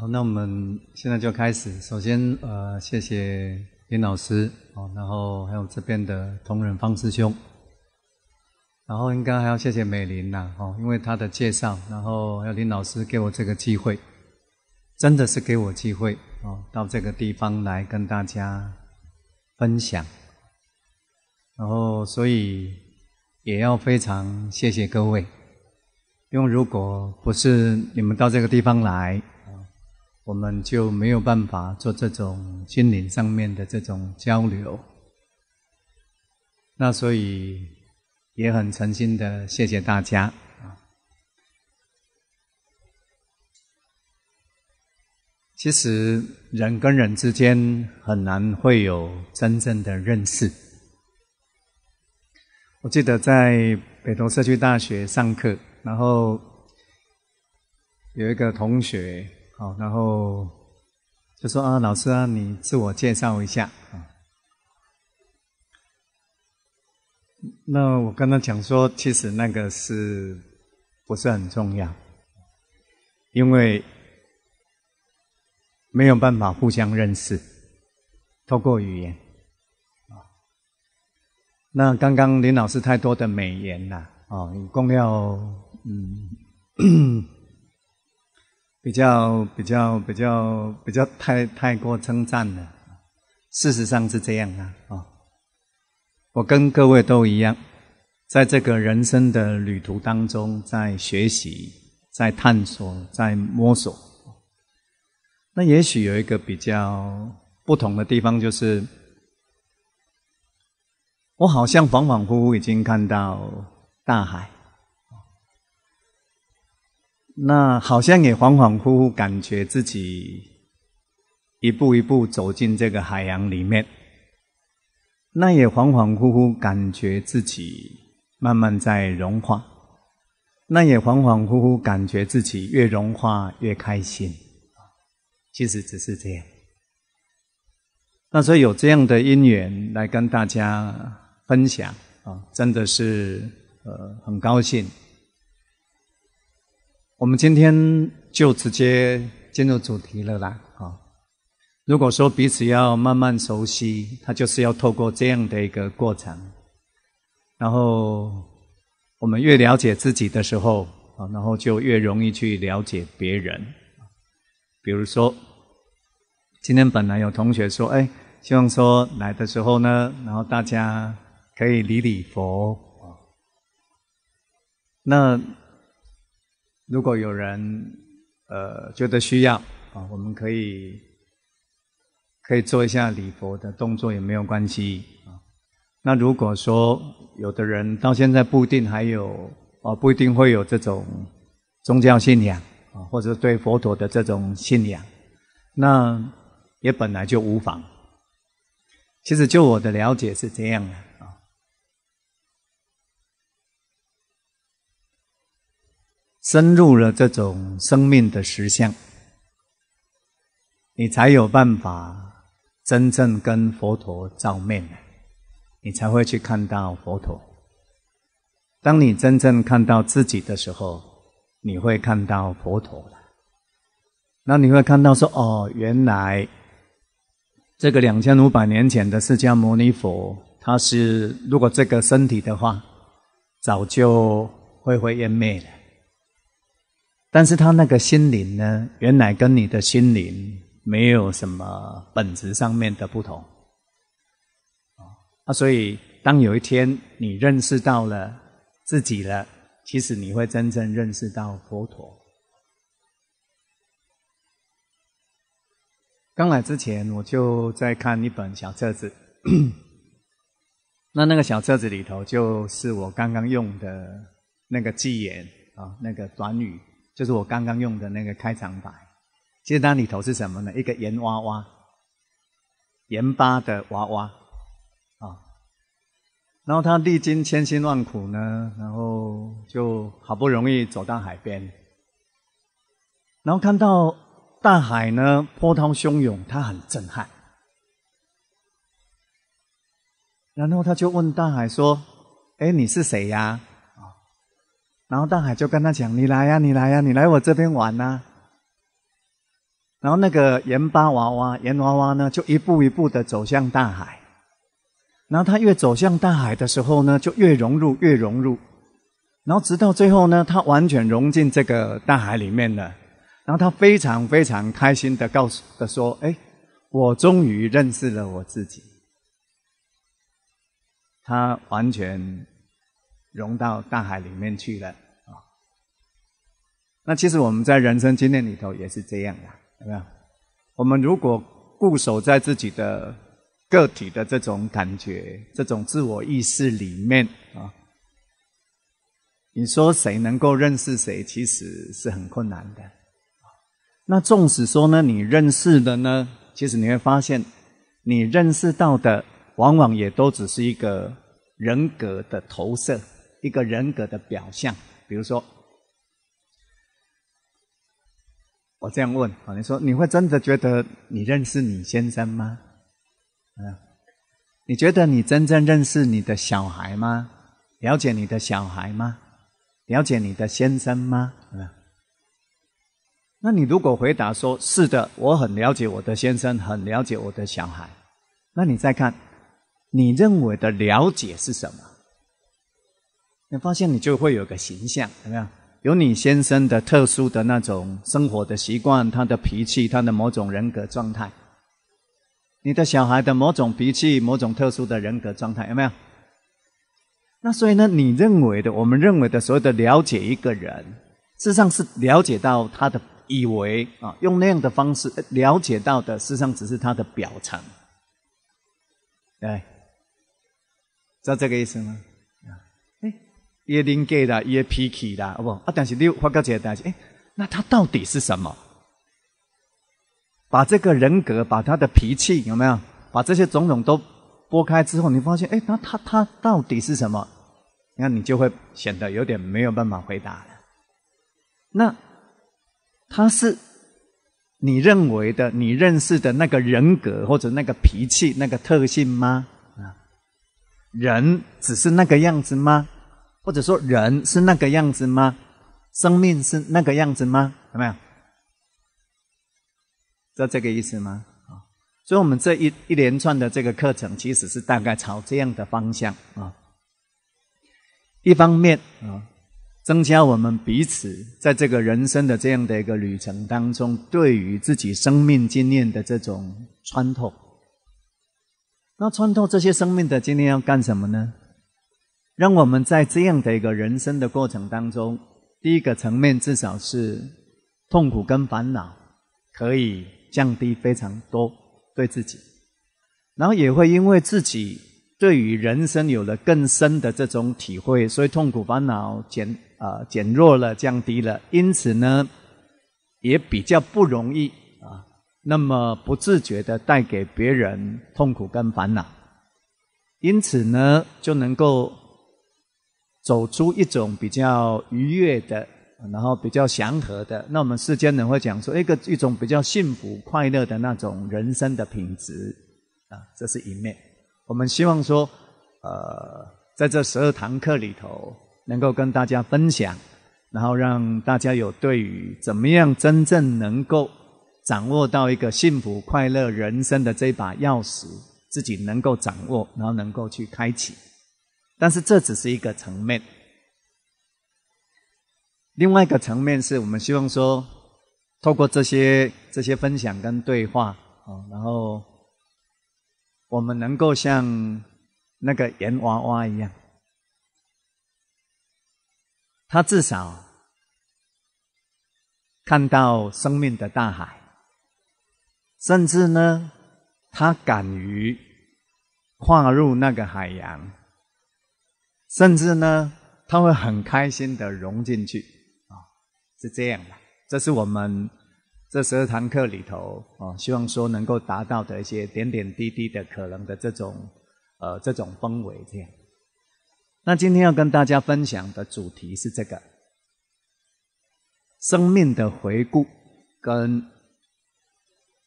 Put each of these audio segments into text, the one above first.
好，那我们现在就开始。首先，呃，谢谢林老师，哦，然后还有这边的同仁方师兄，然后应该还要谢谢美玲呐，哦，因为她的介绍，然后还有林老师给我这个机会，真的是给我机会，哦，到这个地方来跟大家分享，然后所以也要非常谢谢各位，因为如果不是你们到这个地方来。我们就没有办法做这种心灵上面的这种交流，那所以也很诚心的谢谢大家其实人跟人之间很难会有真正的认识。我记得在北投社区大学上课，然后有一个同学。好，然后就说啊，老师啊，你自我介绍一下啊。那我跟他讲说，其实那个是不是很重要？因为没有办法互相认识，透过语言啊。那刚刚林老师太多的美言了哦，你共要嗯。比较比较比较比较太太过称赞了，事实上是这样啊！我跟各位都一样，在这个人生的旅途当中，在学习，在探索，在摸索。那也许有一个比较不同的地方，就是我好像恍恍惚惚已经看到大海。那好像也恍恍惚惚，感觉自己一步一步走进这个海洋里面。那也恍恍惚惚，感觉自己慢慢在融化。那也恍恍惚惚，感觉自己越融化越开心。其实只是这样。那所以有这样的因缘来跟大家分享啊，真的是呃很高兴。我们今天就直接进入主题了啦！啊，如果说彼此要慢慢熟悉，它就是要透过这样的一个过程。然后，我们越了解自己的时候，啊，然后就越容易去了解别人。比如说，今天本来有同学说，哎，希望说来的时候呢，然后大家可以礼礼佛啊，那。如果有人呃觉得需要啊，我们可以可以做一下礼佛的动作也没有关系啊。那如果说有的人到现在不一定还有啊，不一定会有这种宗教信仰啊，或者对佛陀的这种信仰，那也本来就无妨。其实就我的了解是这样的。深入了这种生命的实相，你才有办法真正跟佛陀照面你才会去看到佛陀。当你真正看到自己的时候，你会看到佛陀那你会看到说：哦，原来这个两千五百年前的释迦牟尼佛，他是如果这个身体的话，早就灰灰烟灭了。但是他那个心灵呢，原来跟你的心灵没有什么本质上面的不同。啊，所以当有一天你认识到了自己了，其实你会真正认识到佛陀。刚来之前，我就在看一本小册子，那那个小册子里头就是我刚刚用的那个句言啊，那个短语。就是我刚刚用的那个开场白，其实它里头是什么呢？一个盐娃娃，盐巴的娃娃啊。然后他历经千辛万苦呢，然后就好不容易走到海边，然后看到大海呢，波涛汹涌，他很震撼。然后他就问大海说：“哎，你是谁呀？”然后大海就跟他讲：“你来呀，你来呀，你来我这边玩呐。”然后那个盐巴娃娃、盐娃娃呢，就一步一步的走向大海。然后他越走向大海的时候呢，就越融入，越融入。然后直到最后呢，他完全融进这个大海里面了。然后他非常非常开心的告诉的说：“哎，我终于认识了我自己。”他完全。融到大海里面去了啊！那其实我们在人生经验里头也是这样的，有没有？我们如果固守在自己的个体的这种感觉、这种自我意识里面啊，你说谁能够认识谁，其实是很困难的。那纵使说呢，你认识的呢，其实你会发现，你认识到的往往也都只是一个人格的投射。一个人格的表象，比如说，我这样问，啊，你说你会真的觉得你认识你先生吗？嗯，你觉得你真正认识你的小孩吗？了解你的小孩吗？了解你的先生吗？嗯。那你如果回答说是的，我很了解我的先生，很了解我的小孩，那你再看，你认为的了解是什么？你发现你就会有个形象，有没有？有你先生的特殊的那种生活的习惯，他的脾气，他的某种人格状态；你的小孩的某种脾气，某种特殊的人格状态，有没有？那所以呢，你认为的，我们认为的所有的了解一个人，事实上是了解到他的以为啊，用那样的方式了解到的，事实上只是他的表层。对，知道这个意思吗？也人格啦，也脾气啦，不啊？但是你发觉这个东西，哎，那他到底是什么？把这个人格，把他的脾气，有没有把这些种种都拨开之后，你发现，哎，那他他到底是什么？那你就会显得有点没有办法回答了。那他是你认为的、你认识的那个人格，或者那个脾气、那个特性吗？啊，人只是那个样子吗？或者说，人是那个样子吗？生命是那个样子吗？有没有？知道这个意思吗？啊，所以我们这一一连串的这个课程，其实是大概朝这样的方向啊。一方面啊，增加我们彼此在这个人生的这样的一个旅程当中，对于自己生命经验的这种穿透。那穿透这些生命的经验要干什么呢？让我们在这样的一个人生的过程当中，第一个层面至少是痛苦跟烦恼可以降低非常多对自己，然后也会因为自己对于人生有了更深的这种体会，所以痛苦烦恼减啊减弱了、降低了，因此呢也比较不容易啊，那么不自觉的带给别人痛苦跟烦恼，因此呢就能够。走出一种比较愉悦的，然后比较祥和的，那我们世间人会讲说，一个一种比较幸福快乐的那种人生的品质，啊，这是一面。我们希望说，呃，在这十二堂课里头，能够跟大家分享，然后让大家有对于怎么样真正能够掌握到一个幸福快乐人生的这把钥匙，自己能够掌握，然后能够去开启。但是这只是一个层面，另外一个层面是我们希望说，透过这些这些分享跟对话，哦，然后我们能够像那个盐娃娃一样，他至少看到生命的大海，甚至呢，他敢于跨入那个海洋。甚至呢，他会很开心的融进去，啊，是这样的。这是我们这十二堂课里头，啊，希望说能够达到的一些点点滴滴的可能的这种，呃，这种氛围这样。那今天要跟大家分享的主题是这个生命的回顾跟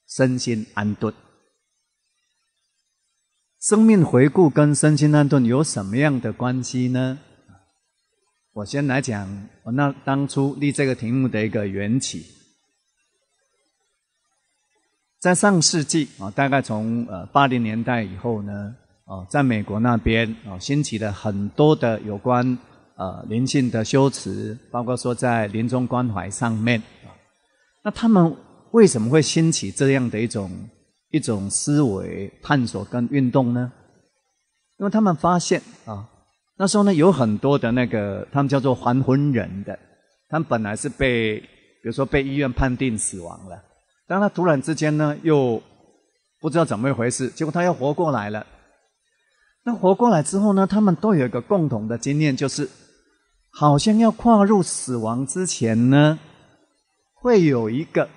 身心安顿。生命回顾跟身心安顿有什么样的关系呢？我先来讲我那当初立这个题目的一个缘起。在上世纪啊，大概从呃八零年代以后呢，哦，在美国那边哦，兴起了很多的有关呃灵性的修辞，包括说在临终关怀上面啊。那他们为什么会兴起这样的一种？一种思维探索跟运动呢，因为他们发现啊，那时候呢有很多的那个他们叫做还魂人的，他们本来是被比如说被医院判定死亡了，但他突然之间呢又不知道怎么一回事，结果他又活过来了。那活过来之后呢，他们都有一个共同的经验，就是好像要跨入死亡之前呢，会有一个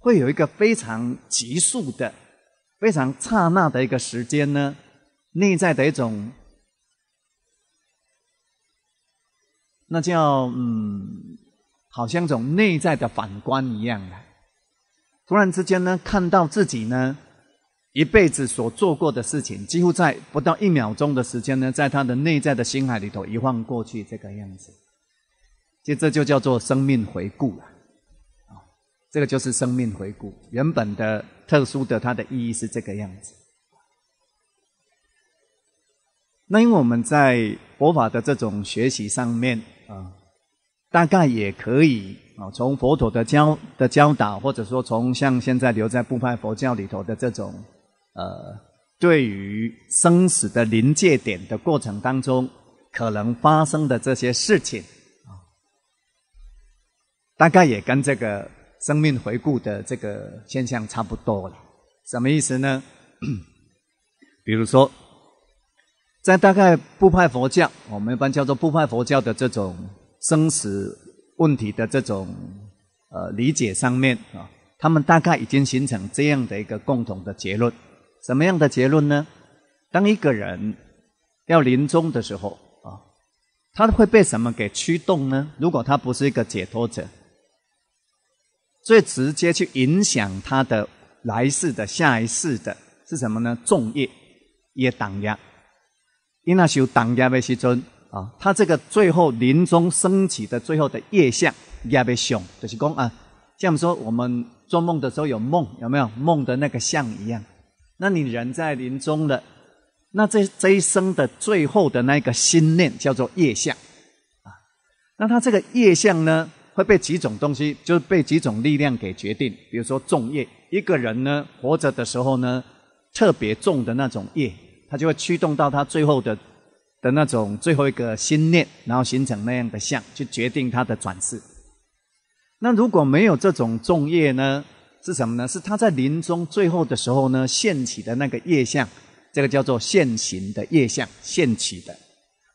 会有一个非常急速的。非常刹那的一个时间呢，内在的一种，那叫嗯，好像一种内在的反观一样的，突然之间呢，看到自己呢，一辈子所做过的事情，几乎在不到一秒钟的时间呢，在他的内在的心海里头一晃过去，这个样子，其实这就叫做生命回顾了。这个就是生命回顾原本的特殊的它的意义是这个样子。那因为我们在佛法的这种学习上面啊，大概也可以啊，从佛陀的教的教导，或者说从像现在留在部派佛教里头的这种呃，对于生死的临界点的过程当中可能发生的这些事情啊，大概也跟这个。生命回顾的这个现象差不多了，什么意思呢？比如说，在大概布派佛教，我们一般叫做布派佛教的这种生死问题的这种呃理解上面啊，他们大概已经形成这样的一个共同的结论。什么样的结论呢？当一个人要临终的时候啊，他会被什么给驱动呢？如果他不是一个解脱者。最直接去影响他的来世的下一世的是什么呢？种业也挡压。因他修挡压的时尊啊，他这个最后临终升起的最后的业相就是讲啊，像我们说我们做梦的时候有梦，有没有梦的那个相一样？那你人在临终了，那这这一生的最后的那个心念叫做业相啊，那他这个业相呢？会被几种东西，就是被几种力量给决定。比如说重业，一个人呢活着的时候呢，特别重的那种业，他就会驱动到他最后的的那种最后一个心念，然后形成那样的相，去决定他的转世。那如果没有这种重业呢，是什么呢？是他在临终最后的时候呢现起的那个业相，这个叫做现行的业相，现起的，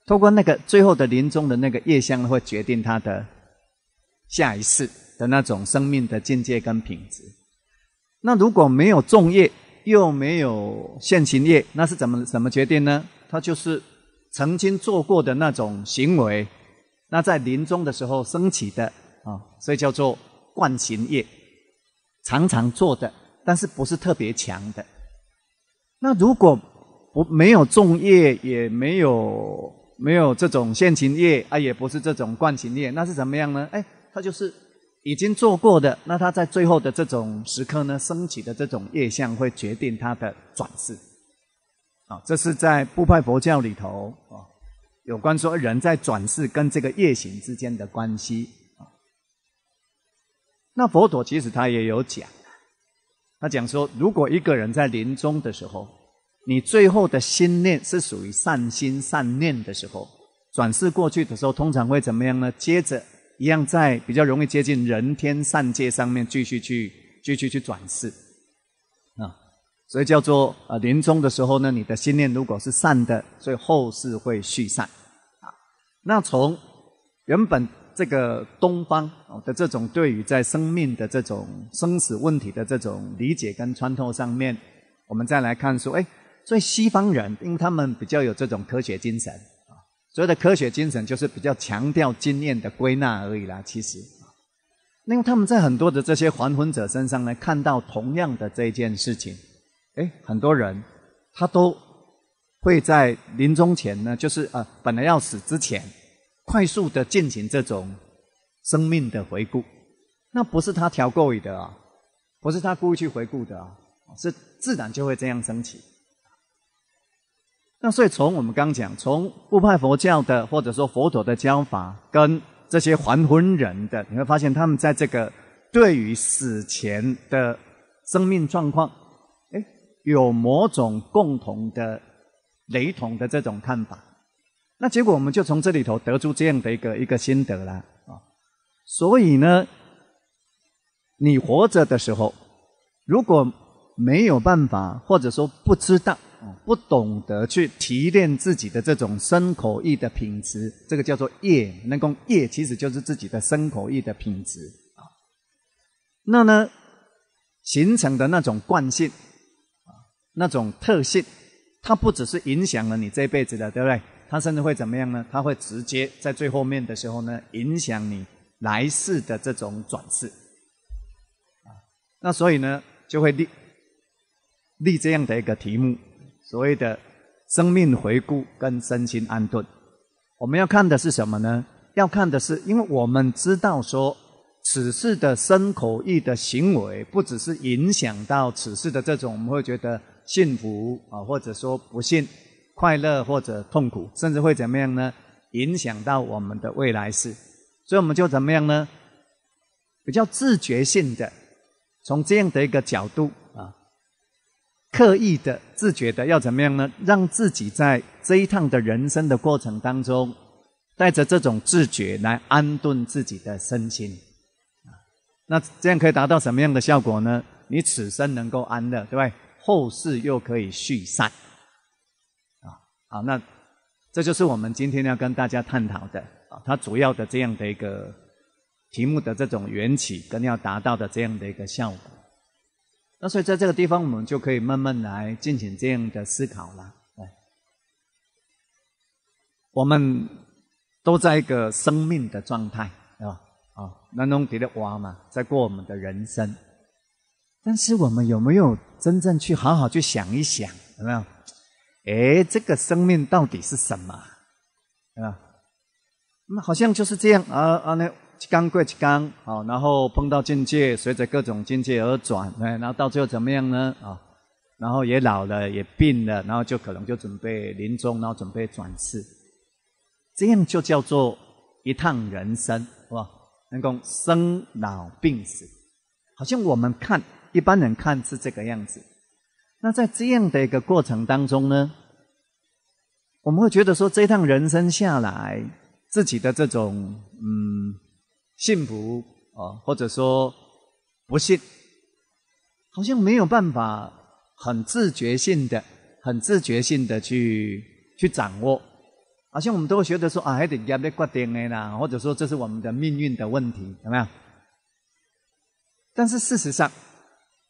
透过那个最后的临终的那个业相会决定他的。下一世的那种生命的境界跟品质。那如果没有重业，又没有现行业，那是怎么怎么决定呢？它就是曾经做过的那种行为。那在临终的时候升起的啊，所以叫做惯行业。常常做的，但是不是特别强的。那如果不没有重业，也没有没有这种现行业，啊，也不是这种惯行业，那是怎么样呢？哎。他就是已经做过的，那他在最后的这种时刻呢，升起的这种业相会决定他的转世。啊，这是在布派佛教里头啊，有关说人在转世跟这个业行之间的关系啊。那佛陀其实他也有讲，他讲说，如果一个人在临终的时候，你最后的心念是属于善心善念的时候，转世过去的时候，通常会怎么样呢？接着。一样在比较容易接近人天善界上面继续去继续去转世啊，所以叫做啊临终的时候呢，你的心念如果是善的，所以后世会续善啊。那从原本这个东方的这种对于在生命的这种生死问题的这种理解跟穿透上面，我们再来看说，哎，所以西方人，因为他们比较有这种科学精神。所谓的科学精神，就是比较强调经验的归纳而已啦。其实，因为他们在很多的这些还魂者身上呢，看到同样的这件事情，哎，很多人他都会在临终前呢，就是啊，本来要死之前，快速的进行这种生命的回顾。那不是他调过语的啊，不是他故意去回顾的啊，是自然就会这样升起。那所以从我们刚讲，从布派佛教的或者说佛陀的教法，跟这些还魂人的，你会发现他们在这个对于死前的生命状况，哎，有某种共同的、雷同的这种看法。那结果我们就从这里头得出这样的一个一个心得了啊。所以呢，你活着的时候，如果没有办法，或者说不知道。不懂得去提炼自己的这种身口意的品质，这个叫做业。那够业其实就是自己的身口意的品质啊。那呢形成的那种惯性，啊，那种特性，它不只是影响了你这一辈子的，对不对？它甚至会怎么样呢？它会直接在最后面的时候呢，影响你来世的这种转世。啊，那所以呢，就会立立这样的一个题目。所谓的生命回顾跟身心安顿，我们要看的是什么呢？要看的是，因为我们知道说，此事的身口意的行为，不只是影响到此事的这种，我们会觉得幸福啊，或者说不幸、快乐或者痛苦，甚至会怎么样呢？影响到我们的未来事，所以我们就怎么样呢？比较自觉性的，从这样的一个角度。刻意的、自觉的，要怎么样呢？让自己在这一趟的人生的过程当中，带着这种自觉来安顿自己的身心。那这样可以达到什么样的效果呢？你此生能够安乐，对不对？后世又可以续善。啊，好，那这就是我们今天要跟大家探讨的啊，它主要的这样的一个题目的这种缘起跟要达到的这样的一个效果。那所以在这个地方，我们就可以慢慢来进行这样的思考了。我们都在一个生命的状态，对吧？啊，那弄地的娃嘛，在过我们的人生。但是我们有没有真正去好好去想一想，有没有？哎，这个生命到底是什么？啊？那好像就是这样啊啊！那。几过几纲，哦，然后碰到境界，随着各种境界而转，哎，然后到最后怎么样呢？啊，然后也老了，也病了，然后就可能就准备临终，然后准备转世，这样就叫做一趟人生，是吧？能够生老病死，好像我们看一般人看是这个样子。那在这样的一个过程当中呢，我们会觉得说，这趟人生下来，自己的这种嗯。幸福啊，或者说不幸，好像没有办法很自觉性的、很自觉性的去去掌握，好像我们都会觉得说啊，还得要被决定的啦，或者说这是我们的命运的问题，有没有？但是事实上，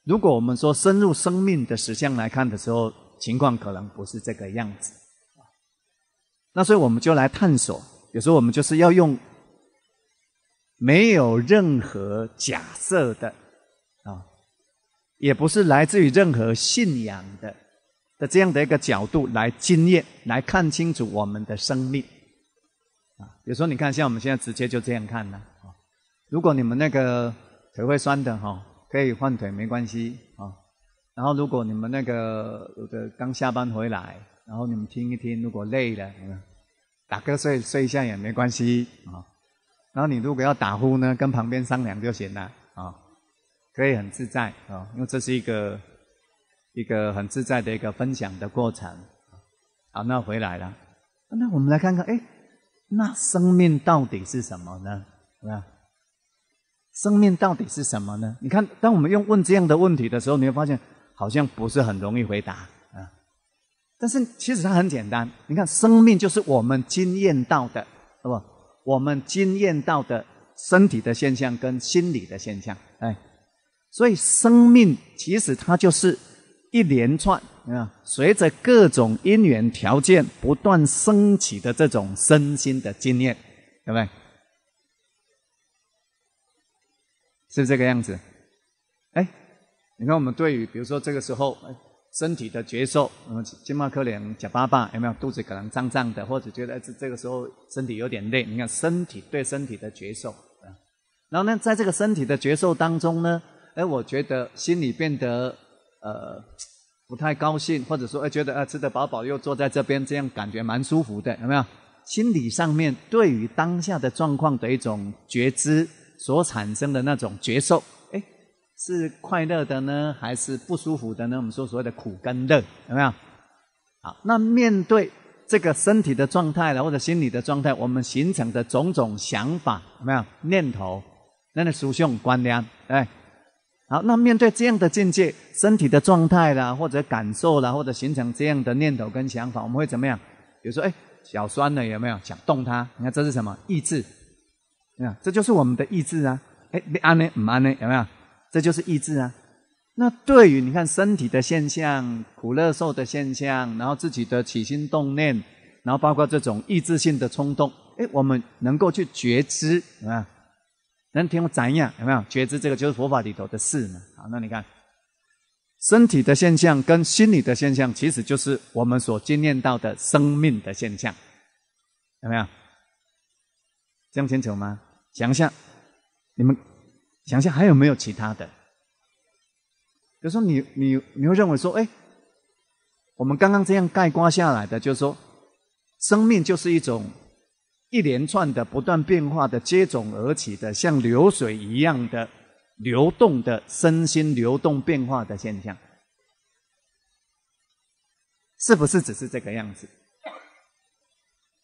如果我们说深入生命的实相来看的时候，情况可能不是这个样子。那所以我们就来探索，有时候我们就是要用。没有任何假设的啊，也不是来自于任何信仰的的这样的一个角度来经验来看清楚我们的生命啊。比如说，你看，像我们现在直接就这样看呢。如果你们那个腿会酸的哈，可以换腿没关系啊。然后如果你们那个有的刚下班回来，然后你们听一听，如果累了，打个睡睡一下也没关系啊。然后你如果要打呼呢，跟旁边商量就行了啊，可以很自在啊，因为这是一个一个很自在的一个分享的过程。好，那回来了，那我们来看看，哎，那生命到底是什么呢？生命到底是什么呢？你看，当我们用问这样的问题的时候，你会发现好像不是很容易回答啊。但是其实它很简单，你看，生命就是我们经验到的。我们经验到的身体的现象跟心理的现象，哎，所以生命其实它就是一连串啊，随着各种因缘条件不断升起的这种身心的经验，对不对？是不这个样子？哎，你看我们对于比如说这个时候，哎。身体的觉受，嗯，金毛可怜假巴巴有没有？肚子可能胀胀的，或者觉得这这个时候身体有点累。你看身体对身体的觉受，然后呢，在这个身体的觉受当中呢，哎，我觉得心里变得呃不太高兴，或者说哎觉得呃吃得饱饱，又坐在这边，这样感觉蛮舒服的，有没有？心理上面对于当下的状况的一种觉知所产生的那种觉受。是快乐的呢，还是不舒服的呢？我们说所谓的苦跟乐，有没有？好，那面对这个身体的状态了，或者心理的状态，我们形成的种种想法，有没有念头？那个属性观念，哎，好，那面对这样的境界，身体的状态啦，或者感受啦，或者形成这样的念头跟想法，我们会怎么样？比如说，哎，脚酸了，有没有想动它？你看这是什么意志？你看，这就是我们的意志啊！哎，安呢？唔安呢？有没有？这就是意志啊！那对于你看身体的现象、苦乐受的现象，然后自己的起心动念，然后包括这种意志性的冲动，哎，我们能够去觉知，有没有？能听我怎样？有没有？觉知这个就是佛法里头的事嘛。好，那你看，身体的现象跟心理的现象，其实就是我们所经验到的生命的现象，有没有？向清楚吗？想一下，你们。想想还有没有其他的？比如说，你你你会认为说，哎，我们刚刚这样概括下来的，就是说，生命就是一种一连串的不断变化的接踵而起的，像流水一样的流动的身心流动变化的现象，是不是只是这个样子？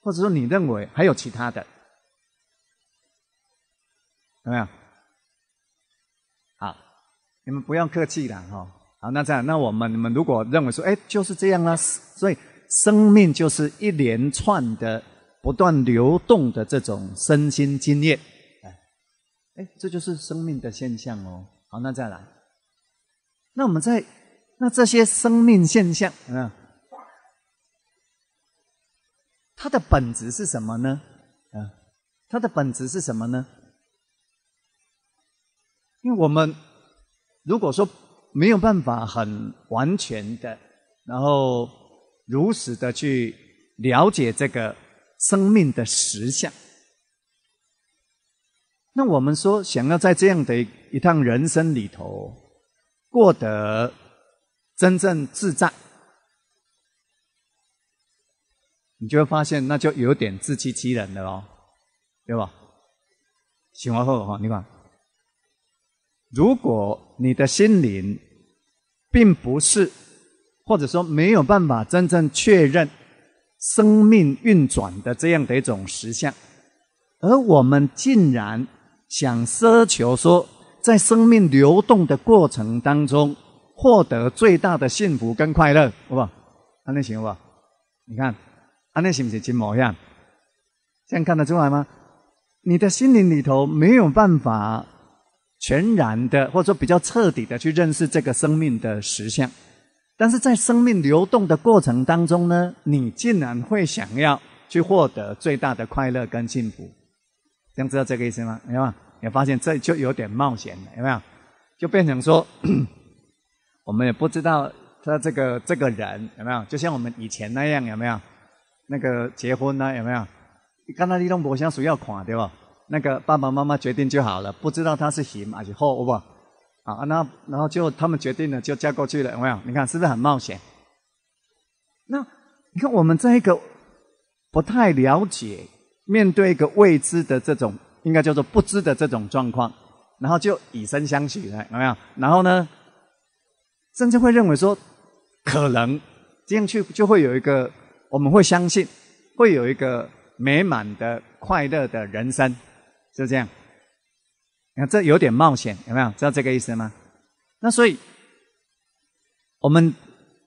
或者说，你认为还有其他的？有没有？你们不要客气了哈。好，那这样，那我们你们如果认为说，哎，就是这样啊，所以生命就是一连串的不断流动的这种身心经验，哎，哎，这就是生命的现象哦。好，那再来，那我们在那这些生命现象啊，它的本质是什么呢？啊，它的本质是什么呢？因为我们。如果说没有办法很完全的，然后如实的去了解这个生命的实相，那我们说想要在这样的一趟人生里头过得真正自在，你就会发现那就有点自欺欺人的哦，对吧？请完后哈，你看。如果你的心灵并不是，或者说没有办法真正确认生命运转的这样的一种实相，而我们竟然想奢求说，在生命流动的过程当中获得最大的幸福跟快乐，好不好？安那行不？你看安那行不行？金毛样，这样看得出来吗？你的心灵里头没有办法。全然的，或者说比较彻底的去认识这个生命的实相，但是在生命流动的过程当中呢，你竟然会想要去获得最大的快乐跟幸福，这样知道这个意思吗？有没有？你发现这就有点冒险了，有没有？就变成说，我们也不知道他这个这个人有没有，就像我们以前那样有没有？那个结婚啊有没有？刚才你都无啥需要看对吧？那个爸爸妈妈决定就好了，不知道他是喜还是祸不？啊，那然后就他们决定了，就嫁过去了，有没有？你看是不是很冒险？那你看我们在一个不太了解、面对一个未知的这种，应该叫做不知的这种状况，然后就以身相许了，有没有？然后呢，甚至会认为说，可能进去就会有一个，我们会相信会有一个美满的、快乐的人生。就这样，你看这有点冒险，有没有？知道这个意思吗？那所以，我们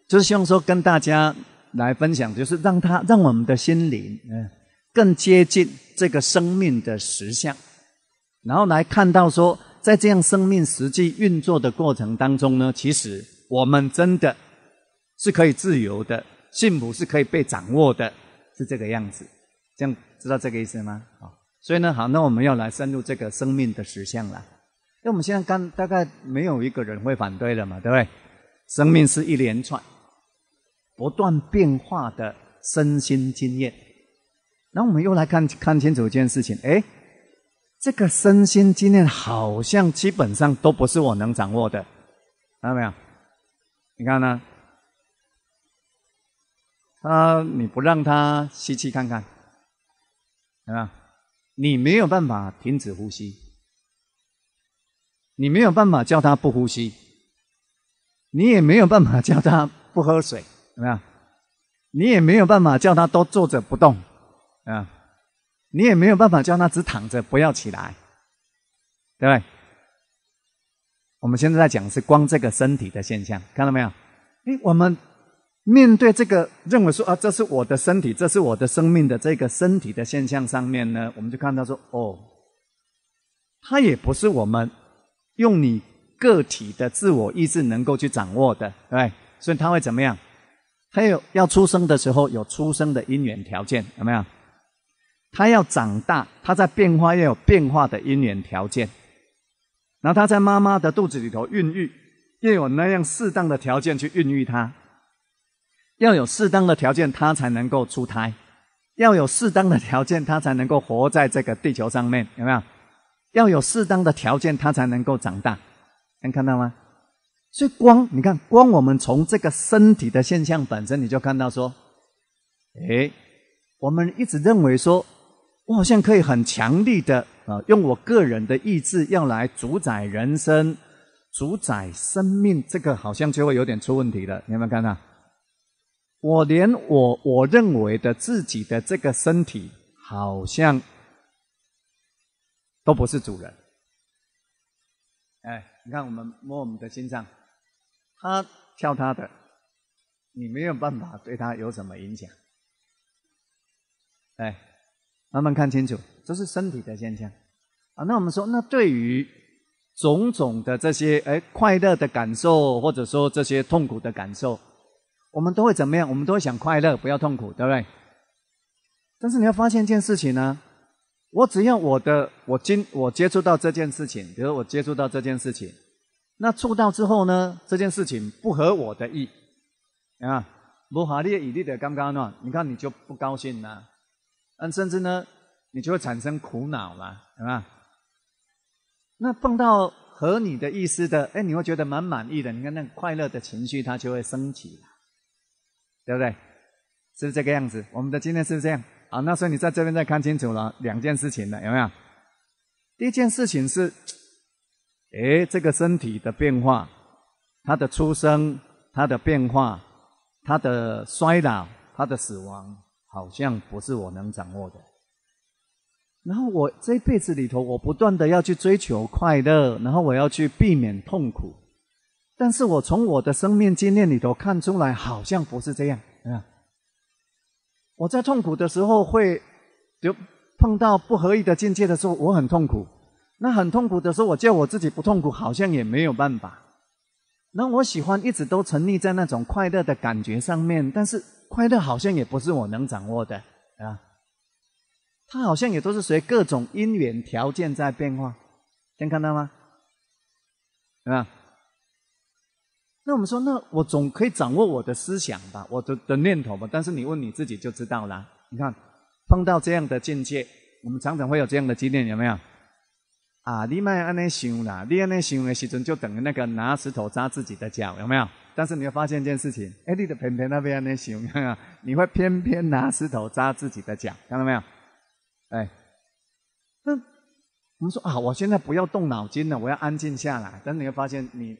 就是希望说跟大家来分享，就是让他让我们的心灵，嗯，更接近这个生命的实相，然后来看到说，在这样生命实际运作的过程当中呢，其实我们真的是可以自由的，幸福是可以被掌握的，是这个样子。这样知道这个意思吗？好。所以呢，好，那我们要来深入这个生命的实相因那我们现在刚大概没有一个人会反对了嘛，对不对？生命是一连串不断变化的身心经验。那我们又来看看清楚一件事情，哎，这个身心经验好像基本上都不是我能掌握的，看到没有？你看呢？啊，你不让他吸气，看看，看到你没有办法停止呼吸，你没有办法叫他不呼吸，你也没有办法叫他不喝水，怎么样？你也没有办法叫他都坐着不动，啊，你也没有办法叫他只躺着不要起来，对不对？我们现在在讲是光这个身体的现象，看到没有？哎，我们。面对这个，认为说啊，这是我的身体，这是我的生命的这个身体的现象上面呢，我们就看到说哦，它也不是我们用你个体的自我意志能够去掌握的，对对？所以他会怎么样？他有要出生的时候有出生的因缘条件，有没有？他要长大，他在变化要有变化的因缘条件。然后他在妈妈的肚子里头孕育，又有那样适当的条件去孕育他。要有适当的条件，它才能够出台；要有适当的条件，它才能够活在这个地球上面，有没有？要有适当的条件，它才能够长大，能看到吗？所以光，你看光，我们从这个身体的现象本身，你就看到说，哎，我们一直认为说，我好像可以很强力的啊，用我个人的意志要来主宰人生、主宰生命，这个好像就会有点出问题了，有没有看到？我连我我认为的自己的这个身体，好像都不是主人。哎，你看我们摸我们的心脏，他跳他的，你没有办法对他有什么影响。哎，慢慢看清楚，这是身体的现象。啊，那我们说，那对于种种的这些哎快乐的感受，或者说这些痛苦的感受。我们都会怎么样？我们都会想快乐，不要痛苦，对不对？但是你要发现一件事情呢，我只要我的，我今我接触到这件事情，比如我接触到这件事情，那触到之后呢，这件事情不合我的意啊，不华丽以丽的刚刚呢，你看你就不高兴了，嗯，甚至呢，你就会产生苦恼了，对吧？那碰到合你的意思的，哎，你会觉得蛮满意的，你看那快乐的情绪它就会升起。对不对？是这个样子。我们的今天是是这样？好，那所以你在这边再看清楚了，两件事情了，有没有？第一件事情是，哎，这个身体的变化，他的出生，他的变化，他的衰老，他的死亡，好像不是我能掌握的。然后我这一辈子里头，我不断的要去追求快乐，然后我要去避免痛苦。但是我从我的生命经验里头看出来，好像不是这样啊！我在痛苦的时候会就碰到不合理的境界的时候，我很痛苦。那很痛苦的时候，我叫我自己不痛苦，好像也没有办法。那我喜欢一直都沉溺在那种快乐的感觉上面，但是快乐好像也不是我能掌握的啊！它好像也都是随各种因缘条件在变化，先看到吗？啊！那我们说，那我总可以掌握我的思想吧，我的的念头吧。但是你问你自己就知道啦。你看，碰到这样的境界，我们常常会有这样的经验，有没有？啊，你卖安尼想啦，你安尼想的时阵，就等于那个拿石头扎自己的脚，有没有？但是你会发现一件事情，哎，你的偏偏那边安尼想，有没有？你会偏偏拿石头扎自己的脚，看到没有？哎，那我们说啊，我现在不要动脑筋了，我要安静下来。但是你会发现你。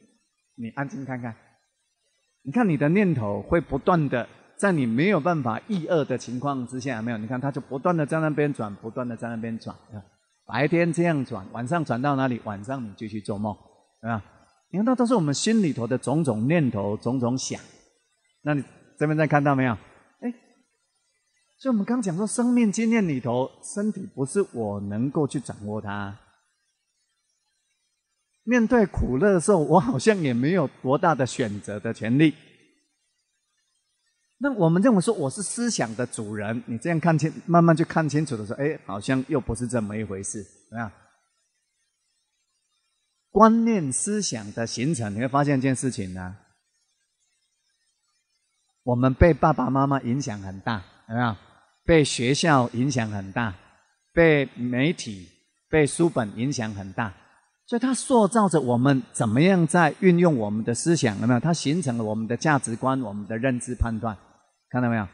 你安静看看，你看你的念头会不断的在你没有办法抑恶的情况之下，没有？你看它就不断的在那边转，不断的在那边转。白天这样转，晚上转到哪里？晚上你就去做梦，对吧？你看那都是我们心里头的种种念头、种种想。那你这边在看到没有？哎，所以我们刚讲说，生命经验里头，身体不是我能够去掌握它。面对苦乐的时候，我好像也没有多大的选择的权利。那我们认为说我是思想的主人，你这样看清，慢慢就看清楚的时候，哎，好像又不是这么一回事，怎么样？观念思想的形成，你会发现一件事情呢，我们被爸爸妈妈影响很大，有没有？被学校影响很大，被媒体、被书本影响很大。所以它塑造着我们怎么样在运用我们的思想，有没有？它形成了我们的价值观、我们的认知判断，看到没有？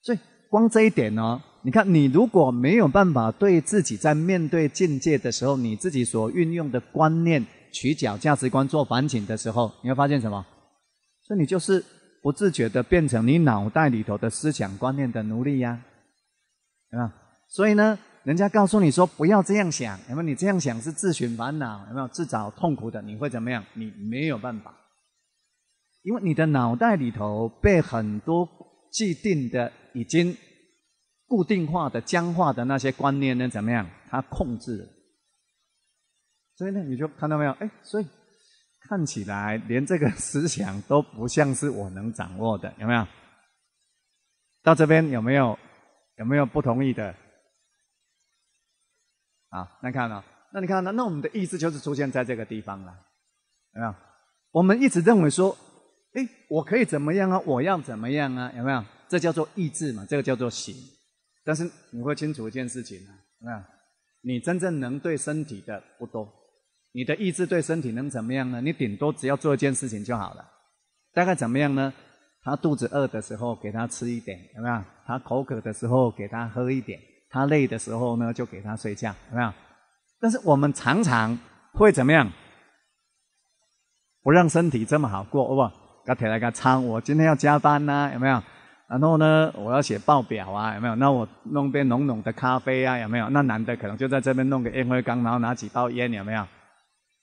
所以光这一点呢，你看你如果没有办法对自己在面对境界的时候，你自己所运用的观念、取角、价值观做反省的时候，你会发现什么？所以你就是不自觉的变成你脑袋里头的思想观念的奴隶呀，啊！所以呢？人家告诉你说不要这样想，有没有？你这样想是自寻烦恼，有没有？自找痛苦的，你会怎么样？你没有办法，因为你的脑袋里头被很多既定的、已经固定化的、僵化的那些观念呢？怎么样？它控制了。所以呢，你就看到没有？哎，所以看起来连这个思想都不像是我能掌握的，有没有？到这边有没有？有没有不同意的？啊，那看哦？那你看呢？那我们的意志就是出现在这个地方了，有没有？我们一直认为说，哎，我可以怎么样啊？我要怎么样啊？有没有？这叫做意志嘛，这个叫做行。但是你会清楚一件事情啊，你真正能对身体的不多，你的意志对身体能怎么样呢？你顶多只要做一件事情就好了。大概怎么样呢？他肚子饿的时候，给他吃一点，有没有？他口渴的时候，给他喝一点。他累的时候呢，就给他睡觉，有没有？但是我们常常会怎么样？不让身体这么好过，哦不，搞起来个仓，我今天要加班呐，有没有？然后呢，我要写报表啊，有没有？那我弄杯浓浓的咖啡啊，有没有？那男的可能就在这边弄个烟灰缸，然后拿几包烟，有没有？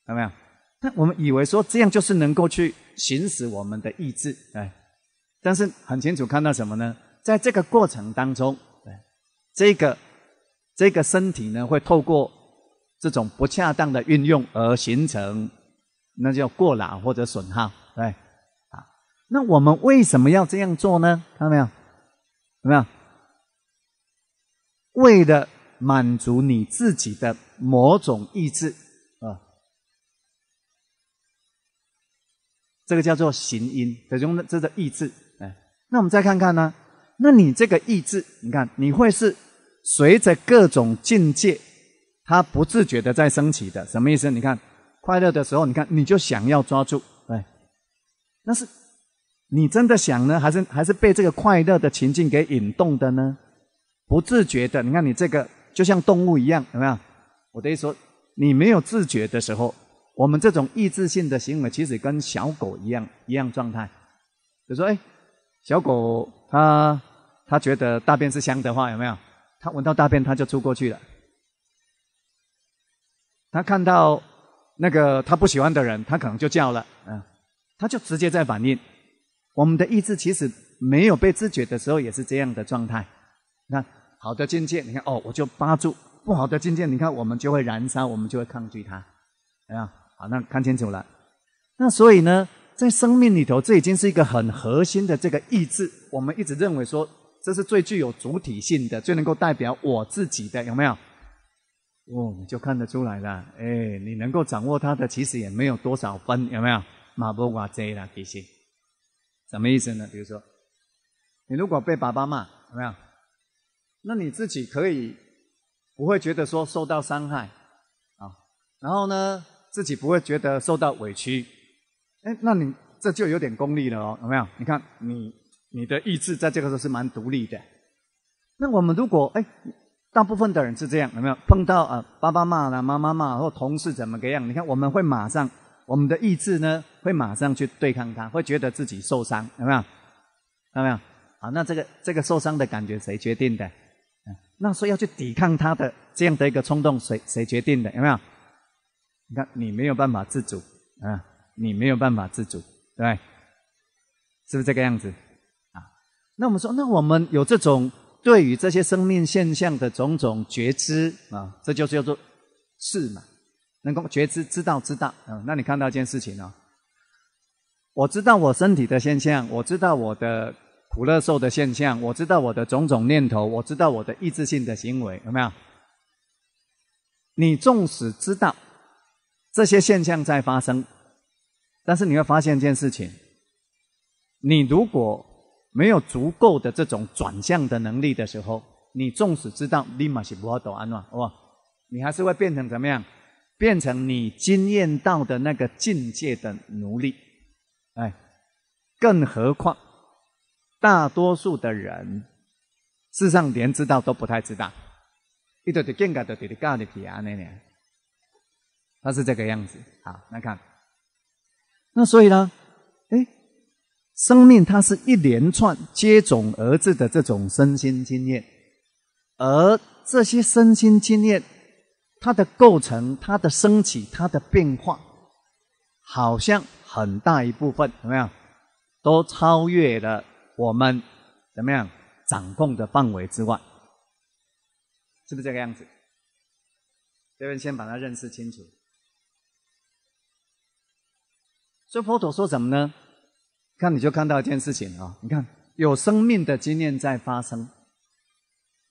有没有？那我们以为说这样就是能够去行使我们的意志，哎，但是很清楚看到什么呢？在这个过程当中。这个这个身体呢，会透过这种不恰当的运用而形成，那叫过劳或者损耗，对。啊，那我们为什么要这样做呢？看到没有？有没有？为了满足你自己的某种意志啊，这个叫做行因，这是这个意志。哎，那我们再看看呢？那你这个意志，你看你会是。随着各种境界，它不自觉的在升起的，什么意思？你看，快乐的时候，你看你就想要抓住，对，那是你真的想呢，还是还是被这个快乐的情境给引动的呢？不自觉的，你看你这个就像动物一样，有没有？我等于说，你没有自觉的时候，我们这种意志性的行为，其实跟小狗一样一样状态。比如说，哎，小狗它它觉得大便是香的，话有没有？他闻到大便，他就出过去了。他看到那个他不喜欢的人，他可能就叫了，嗯，他就直接在反应。我们的意志其实没有被自觉的时候，也是这样的状态。你看，好的境界，你看哦，我就扒住；不好的境界，你看我们就会燃烧，我们就会抗拒它，哎呀，好，那看清楚了。那所以呢，在生命里头，这已经是一个很核心的这个意志。我们一直认为说。这是最具有主体性的，最能够代表我自己的，有没有？哦，你就看得出来了。哎，你能够掌握它的，其实也没有多少分，有没有？马波瓦这了，其实什么意思呢？比如说，你如果被爸爸骂，有没有？那你自己可以不会觉得说受到伤害啊，然后呢，自己不会觉得受到委屈。哎，那你这就有点功利了哦，有没有？你看你。你的意志在这个时候是蛮独立的。那我们如果哎，大部分的人是这样，有没有碰到啊？爸爸骂了，妈妈骂，或同事怎么个样？你看我们会马上，我们的意志呢会马上去对抗他，会觉得自己受伤，有没有？看到没有？好，那这个这个受伤的感觉谁决定的？那说要去抵抗他的这样的一个冲动，谁谁决定的？有没有？你看你没有办法自主啊，你没有办法自主，对，是不是这个样子？那我们说，那我们有这种对于这些生命现象的种种觉知啊，这就叫做是嘛。能够觉知、知道、知道啊。那你看到一件事情呢？我知道我身体的现象，我知道我的苦、乐、受的现象，我知道我的种种念头，我知道我的意志性的行为，有没有？你纵使知道这些现象在发生，但是你会发现一件事情：你如果没有足够的这种转向的能力的时候，你纵使知道，立马是波多安诺，好不好？你还是会变成怎么样？变成你经验到的那个境界的奴隶，哎，更何况大多数的人，事实上连知道都不太知道，他是这个样子。好，来看，那所以呢，哎。生命它是一连串接踵而至的这种身心经验，而这些身心经验，它的构成、它的升起、它的变化，好像很大一部分怎么样，都超越了我们怎么样掌控的范围之外，是不是这个样子？这边先把它认识清楚。所以佛陀说什么呢？看，你就看到一件事情啊！你看，有生命的经验在发生。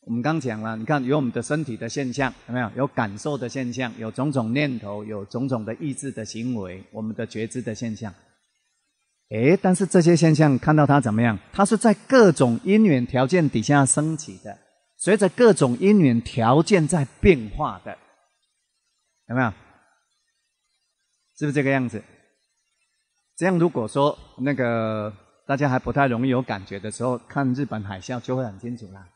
我们刚讲了，你看有我们的身体的现象，有没有？有感受的现象，有种种念头，有种种的意志的行为，我们的觉知的现象。哎，但是这些现象看到它怎么样？它是在各种因缘条件底下升起的，随着各种因缘条件在变化的，有没有？是不是这个样子？这样，如果说那个大家还不太容易有感觉的时候，看日本海啸就会很清楚啦。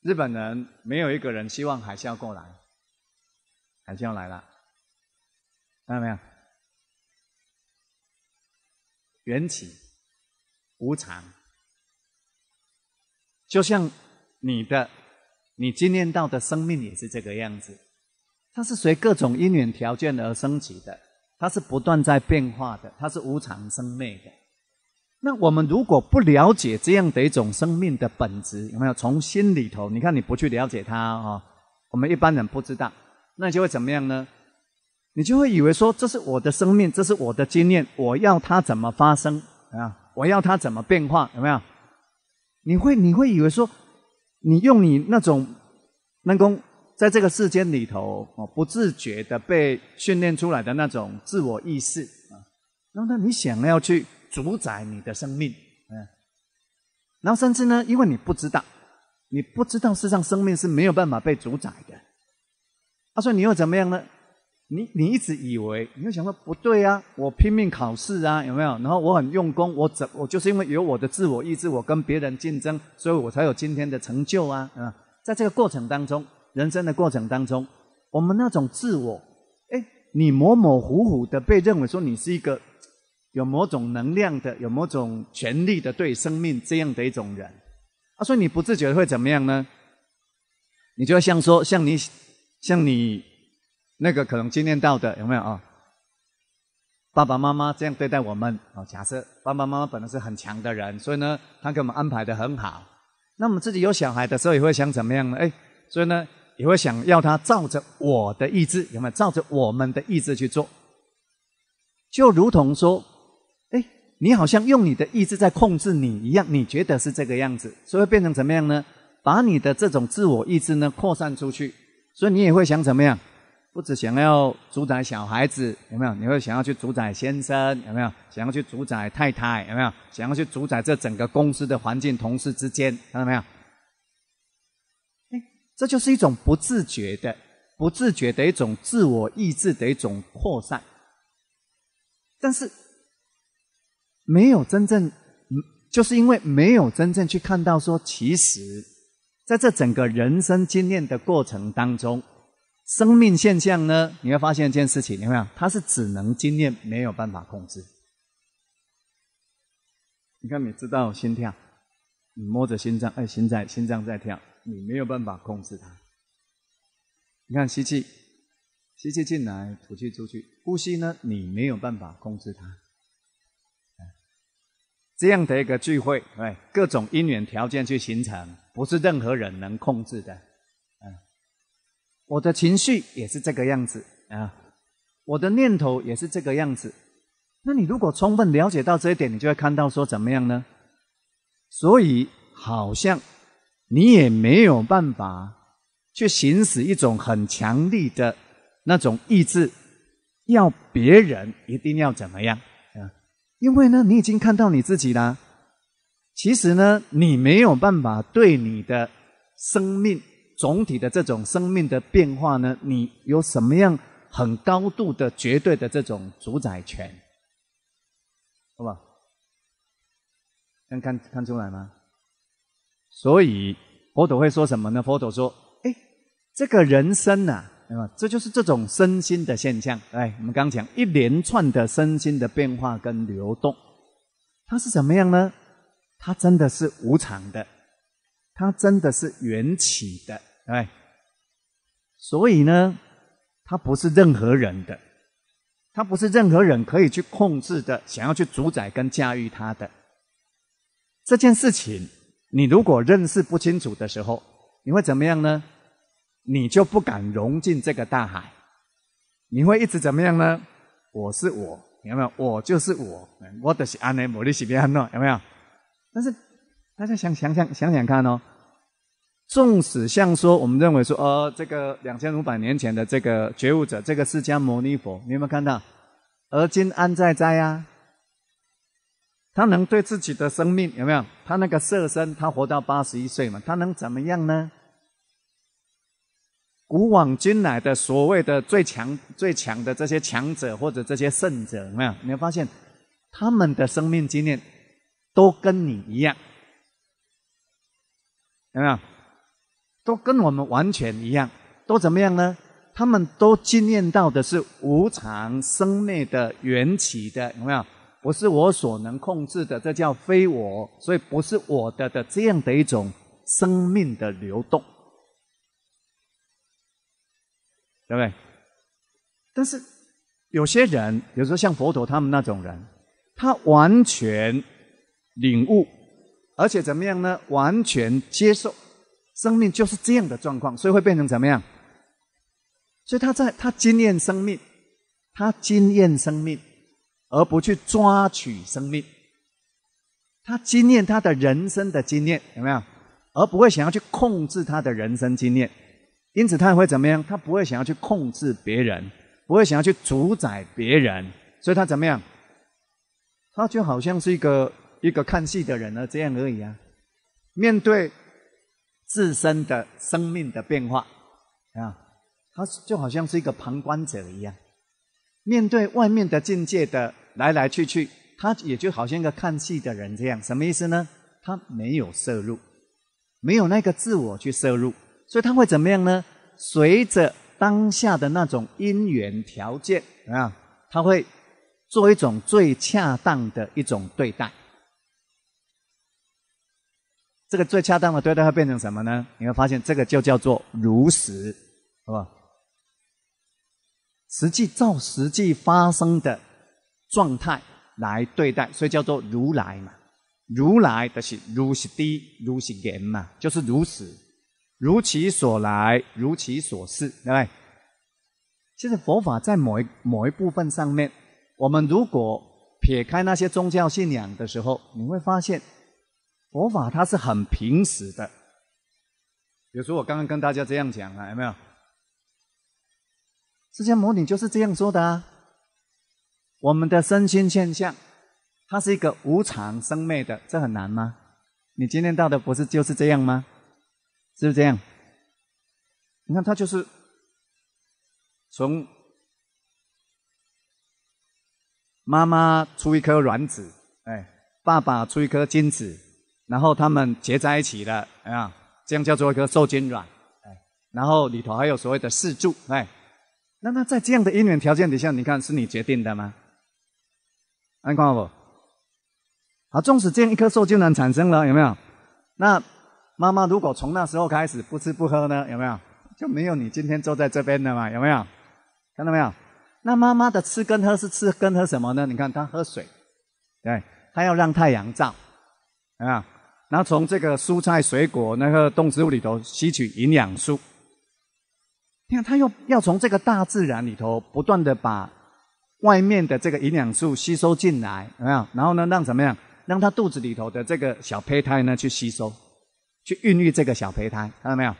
日本人没有一个人希望海啸过来，海啸来了，看到没有？缘起无常，就像你的你经验到的生命也是这个样子。它是随各种因缘条件而升起的，它是不断在变化的，它是无常生灭的。那我们如果不了解这样的一种生命的本质，有没有？从心里头，你看你不去了解它啊，我们一般人不知道，那就会怎么样呢？你就会以为说，这是我的生命，这是我的经验，我要它怎么发生啊？我要它怎么变化？有没有？你会你会以为说，你用你那种能够在这个世间里头，哦，不自觉的被训练出来的那种自我意识啊，那呢，你想要去主宰你的生命，嗯，然后甚至呢，因为你不知道，你不知道，世上生命是没有办法被主宰的。他说：“你又怎么样呢？你你一直以为，你就想说不对啊，我拼命考试啊，有没有？然后我很用功，我怎我就是因为有我的自我意志，我跟别人竞争，所以我才有今天的成就啊啊！在这个过程当中。”人生的过程当中，我们那种自我，哎，你模模糊糊的被认为说你是一个有某种能量的、有某种权力的对生命这样的一种人。啊，所以你不自觉会怎么样呢？你就会像说，像你，像你那个可能经验到的有没有啊？爸爸妈妈这样对待我们哦。假设爸爸妈妈本来是很强的人，所以呢，他给我们安排的很好。那我们自己有小孩的时候也会想怎么样呢？哎，所以呢。也会想要他照着我的意志，有没有照着我们的意志去做？就如同说，哎，你好像用你的意志在控制你一样，你觉得是这个样子，所以变成怎么样呢？把你的这种自我意志呢扩散出去，所以你也会想怎么样？不止想要主宰小孩子，有没有？你会想要去主宰先生，有没有？想要去主宰太太，有没有？想要去主宰这整个公司的环境，同事之间，看到没有？这就是一种不自觉的、不自觉的一种自我意志的一种扩散，但是没有真正，就是因为没有真正去看到说，其实在这整个人生经验的过程当中，生命现象呢，你会发现一件事情，你会有？它是只能经验，没有办法控制。你看，你知道心跳，你摸着心脏，哎，心在心脏在跳。你没有办法控制它。你看，吸气，吸气进来，吐气出去，呼吸呢？你没有办法控制它。这样的一个聚会，哎，各种因缘条件去形成，不是任何人能控制的。嗯，我的情绪也是这个样子啊，我的念头也是这个样子。那你如果充分了解到这一点，你就会看到说怎么样呢？所以好像。你也没有办法去行使一种很强力的那种意志，要别人一定要怎么样啊？因为呢，你已经看到你自己啦。其实呢，你没有办法对你的生命总体的这种生命的变化呢，你有什么样很高度的绝对的这种主宰权？好不好？能看看出来吗？所以佛陀会说什么呢？佛陀说：“哎，这个人生呐，啊，么这就是这种身心的现象。哎，我们刚讲一连串的身心的变化跟流动，它是怎么样呢？它真的是无常的，它真的是缘起的。哎，所以呢，它不是任何人的，它不是任何人可以去控制的，想要去主宰跟驾驭它的这件事情。”你如果认识不清楚的时候，你会怎么样呢？你就不敢融进这个大海，你会一直怎么样呢？我是我，有没有？我就是我我的是安 is Ani？安 h 有没有？但是大家想想想想想看哦，纵使像说，我们认为说，呃，这个两千五百年前的这个觉悟者，这个释迦牟尼佛，你有没有看到？而今安在哉呀？他能对自己的生命有没有？他那个色身，他活到八十一岁嘛？他能怎么样呢？古往今来的所谓的最强、最强的这些强者或者这些圣者，有没有？你会发现他们的生命经验都跟你一样，有没有？都跟我们完全一样，都怎么样呢？他们都经验到的是无常生灭的缘起的，有没有？不是我所能控制的，这叫非我，所以不是我的的这样的一种生命的流动，对不对？但是有些人，比如说像佛陀他们那种人，他完全领悟，而且怎么样呢？完全接受生命就是这样的状况，所以会变成怎么样？所以他在他经验生命，他经验生命。而不去抓取生命，他经验他的人生的经验有没有？而不会想要去控制他的人生经验，因此他会怎么样？他不会想要去控制别人，不会想要去主宰别人，所以他怎么样？他就好像是一个一个看戏的人呢，这样而已啊。面对自身的生命的变化啊，他就好像是一个旁观者一样，面对外面的境界的。来来去去，他也就好像一个看戏的人这样，什么意思呢？他没有摄入，没有那个自我去摄入，所以他会怎么样呢？随着当下的那种因缘条件啊，他会做一种最恰当的一种对待。这个最恰当的对待，会变成什么呢？你会发现，这个就叫做如实，好不好？实际照实际发生的。状态来对待，所以叫做如来嘛。如来的是如是地，如是言嘛，就是如此，如其所来，如其所是，对不对？其实佛法在某一某一部分上面，我们如果撇开那些宗教信仰的时候，你会发现佛法它是很平实的。比如说我刚刚跟大家这样讲啊，有没有？释迦牟尼就是这样说的啊。我们的身心现象，它是一个无常生灭的，这很难吗？你今天到的不是就是这样吗？是不是这样？你看，它就是从妈妈出一颗卵子，哎，爸爸出一颗精子，然后他们结在一起了，啊，这样叫做一颗受精卵，哎，然后里头还有所谓的四柱，哎，那那在这样的姻缘条件底下，你看是你决定的吗？你看好不？啊，纵使样一棵树就能产生了，有没有？那妈妈如果从那时候开始不吃不喝呢，有没有？就没有你今天坐在这边的嘛，有没有？看到没有？那妈妈的吃跟喝是吃跟喝什么呢？你看她喝水，对，她要让太阳照，有没有？然后从这个蔬菜水果那个动植物里头吸取营养素。你看她又要从这个大自然里头不断的把。外面的这个营养素吸收进来，有没有？然后呢，让怎么样？让他肚子里头的这个小胚胎呢，去吸收，去孕育这个小胚胎，看到没有？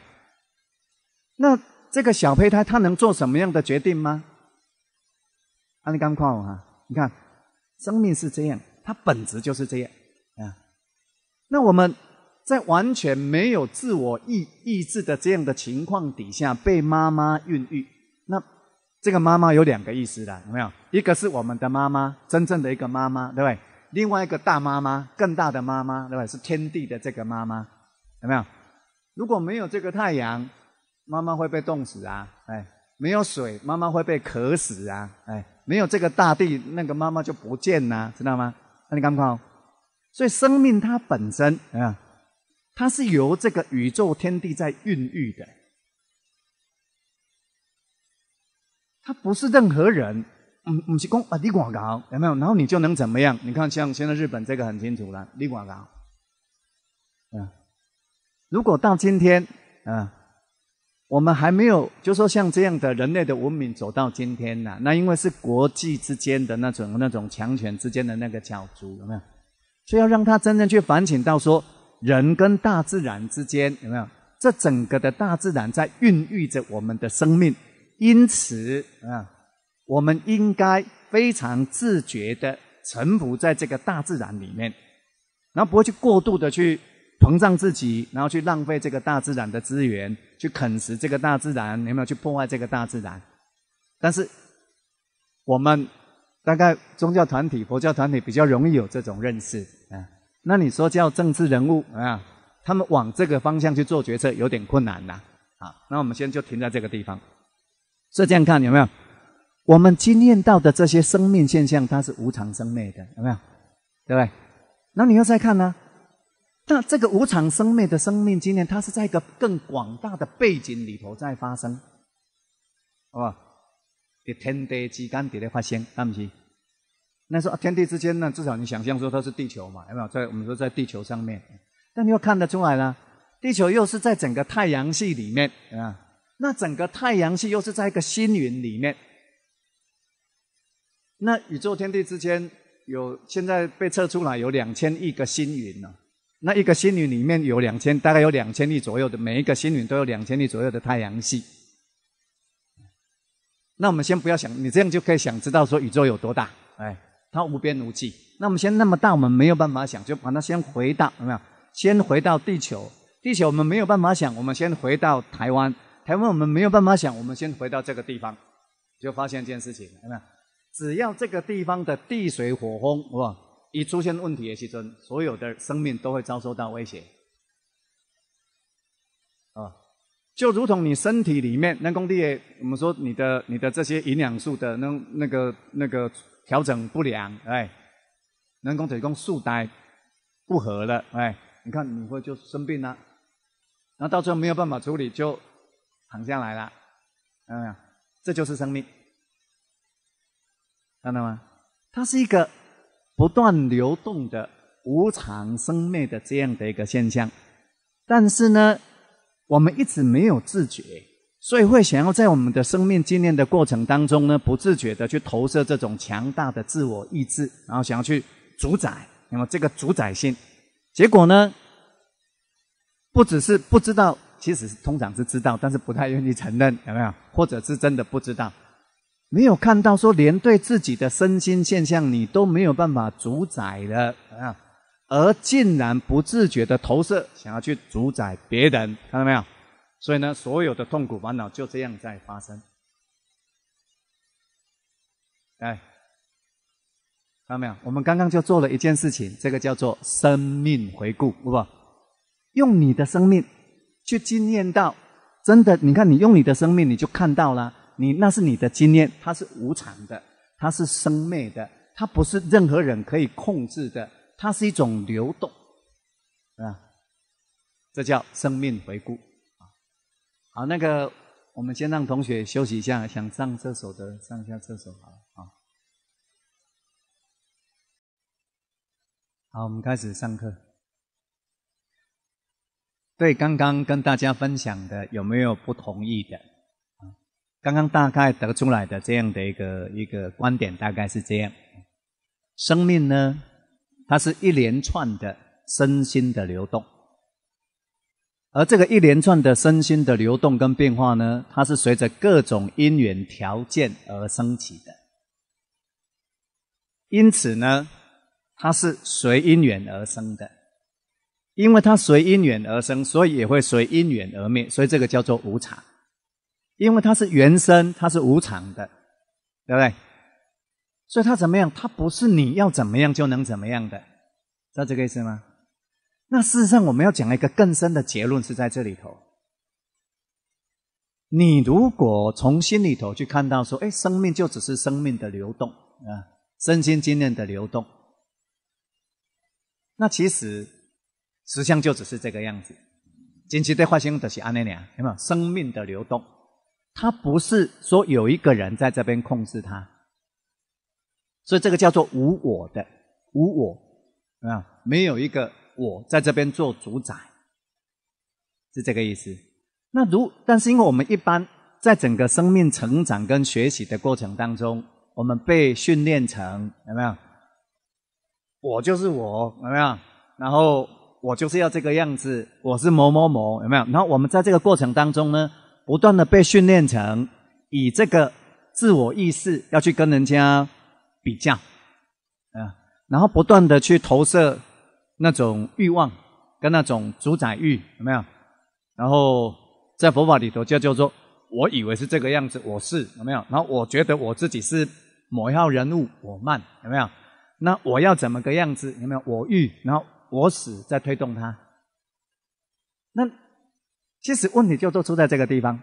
那这个小胚胎它能做什么样的决定吗？阿弥陀哈，你看，生命是这样，它本质就是这样啊。那我们在完全没有自我意意志的这样的情况底下，被妈妈孕育。这个妈妈有两个意思的，有没有？一个是我们的妈妈，真正的一个妈妈，对不对？另外一个大妈妈，更大的妈妈，对不对？是天地的这个妈妈，有没有？如果没有这个太阳，妈妈会被冻死啊！哎，没有水，妈妈会被渴死啊！哎，没有这个大地，那个妈妈就不见了，知道吗？那你看不好？所以生命它本身啊，它是由这个宇宙天地在孕育的。他不是任何人，嗯，唔是讲啊，李广高有没有？然后你就能怎么样？你看，像现在日本这个很清楚了，李广高。嗯，如果到今天，嗯，我们还没有就说像这样的人类的文明走到今天了，那因为是国际之间的那种那种强权之间的那个角逐有没有？所以要让他真正去反省到说，人跟大自然之间有没有？这整个的大自然在孕育着我们的生命。因此啊，我们应该非常自觉地臣服在这个大自然里面，然后不会去过度的去膨胀自己，然后去浪费这个大自然的资源，去啃食这个大自然，有没有去破坏这个大自然？但是我们大概宗教团体、佛教团体比较容易有这种认识啊。那你说叫政治人物啊，他们往这个方向去做决策有点困难呐。好，那我们先就停在这个地方。所以这样看有没有？我们经验到的这些生命现象，它是无常生灭的，有没有？对不对？那你要再看呢？那这个无常生灭的生命经验，它是在一个更广大的背景里头在发生，好不好？天地之间，底发生，是不是？那说、天地之间呢，至少你想象说它是地球嘛，有没有？在我们说在地球上面，但你又看得出来呢，地球又是在整个太阳系里面啊。那整个太阳系又是在一个星云里面。那宇宙天地之间有现在被测出来有两千亿个星云呢。那一个星云里面有两千，大概有两千亿左右的，每一个星云都有两千亿左右的太阳系。那我们先不要想，你这样就可以想知道说宇宙有多大，哎，它无边无际。那我们先那么大，我们没有办法想，就把它先回到有没有？先回到地球，地球我们没有办法想，我们先回到台湾。台湾我们没有办法想，我们先回到这个地方，就发现一件事情，看没有？只要这个地方的地水火风，是吧？一出现问题的时候，所有的生命都会遭受到威胁，啊，就如同你身体里面，人工地，我们说你的你的这些营养素的那那个那个调整不良，哎，人工水供素呆不合了，哎，你看你会就生病了，那到最后没有办法处理就。躺下来了，看到没有？这就是生命，看到吗？它是一个不断流动的无常生灭的这样的一个现象。但是呢，我们一直没有自觉，所以会想要在我们的生命经验的过程当中呢，不自觉的去投射这种强大的自我意志，然后想要去主宰。那么这个主宰性，结果呢，不只是不知道。其实通常是知道，但是不太愿意承认，有没有？或者是真的不知道，没有看到说，连对自己的身心现象你都没有办法主宰的，啊，而竟然不自觉的投射，想要去主宰别人，看到没有？所以呢，所有的痛苦烦恼就这样在发生。哎，看到没有？我们刚刚就做了一件事情，这个叫做生命回顾，不？用你的生命。去经验到，真的，你看，你用你的生命，你就看到了，你那是你的经验，它是无常的，它是生灭的，它不是任何人可以控制的，它是一种流动，啊，这叫生命回顾。好，那个我们先让同学休息一下，想上厕所的上下厕所好了。好，我们开始上课。对，刚刚跟大家分享的有没有不同意的？刚刚大概得出来的这样的一个一个观点，大概是这样：生命呢，它是一连串的身心的流动，而这个一连串的身心的流动跟变化呢，它是随着各种因缘条件而升起的，因此呢，它是随因缘而生的。因为它随因缘而生，所以也会随因缘而灭，所以这个叫做无常。因为它是原生，它是无常的，对不对？所以它怎么样？它不是你要怎么样就能怎么样的，知道这个意思吗？那事实上，我们要讲一个更深的结论是在这里头。你如果从心里头去看到说，哎，生命就只是生命的流动啊，身心经验的流动。那其实。实相就只是这个样子。近期对话先的是安尼念，有没有生命的流动？它不是说有一个人在这边控制它，所以这个叫做无我的无我啊，没有一个我在这边做主宰，是这个意思。那如但是因为我们一般在整个生命成长跟学习的过程当中，我们被训练成有没有？我就是我，有没有？然后。我就是要这个样子，我是某某某，有没有？然后我们在这个过程当中呢，不断的被训练成以这个自我意识要去跟人家比较，嗯，然后不断的去投射那种欲望跟那种主宰欲，有没有？然后在佛法里头就叫做，我以为是这个样子，我是有没有？然后我觉得我自己是某一号人物，我慢有没有？那我要怎么个样子？有没有？我欲然后。我死在推动他，那其实问题就都出在这个地方，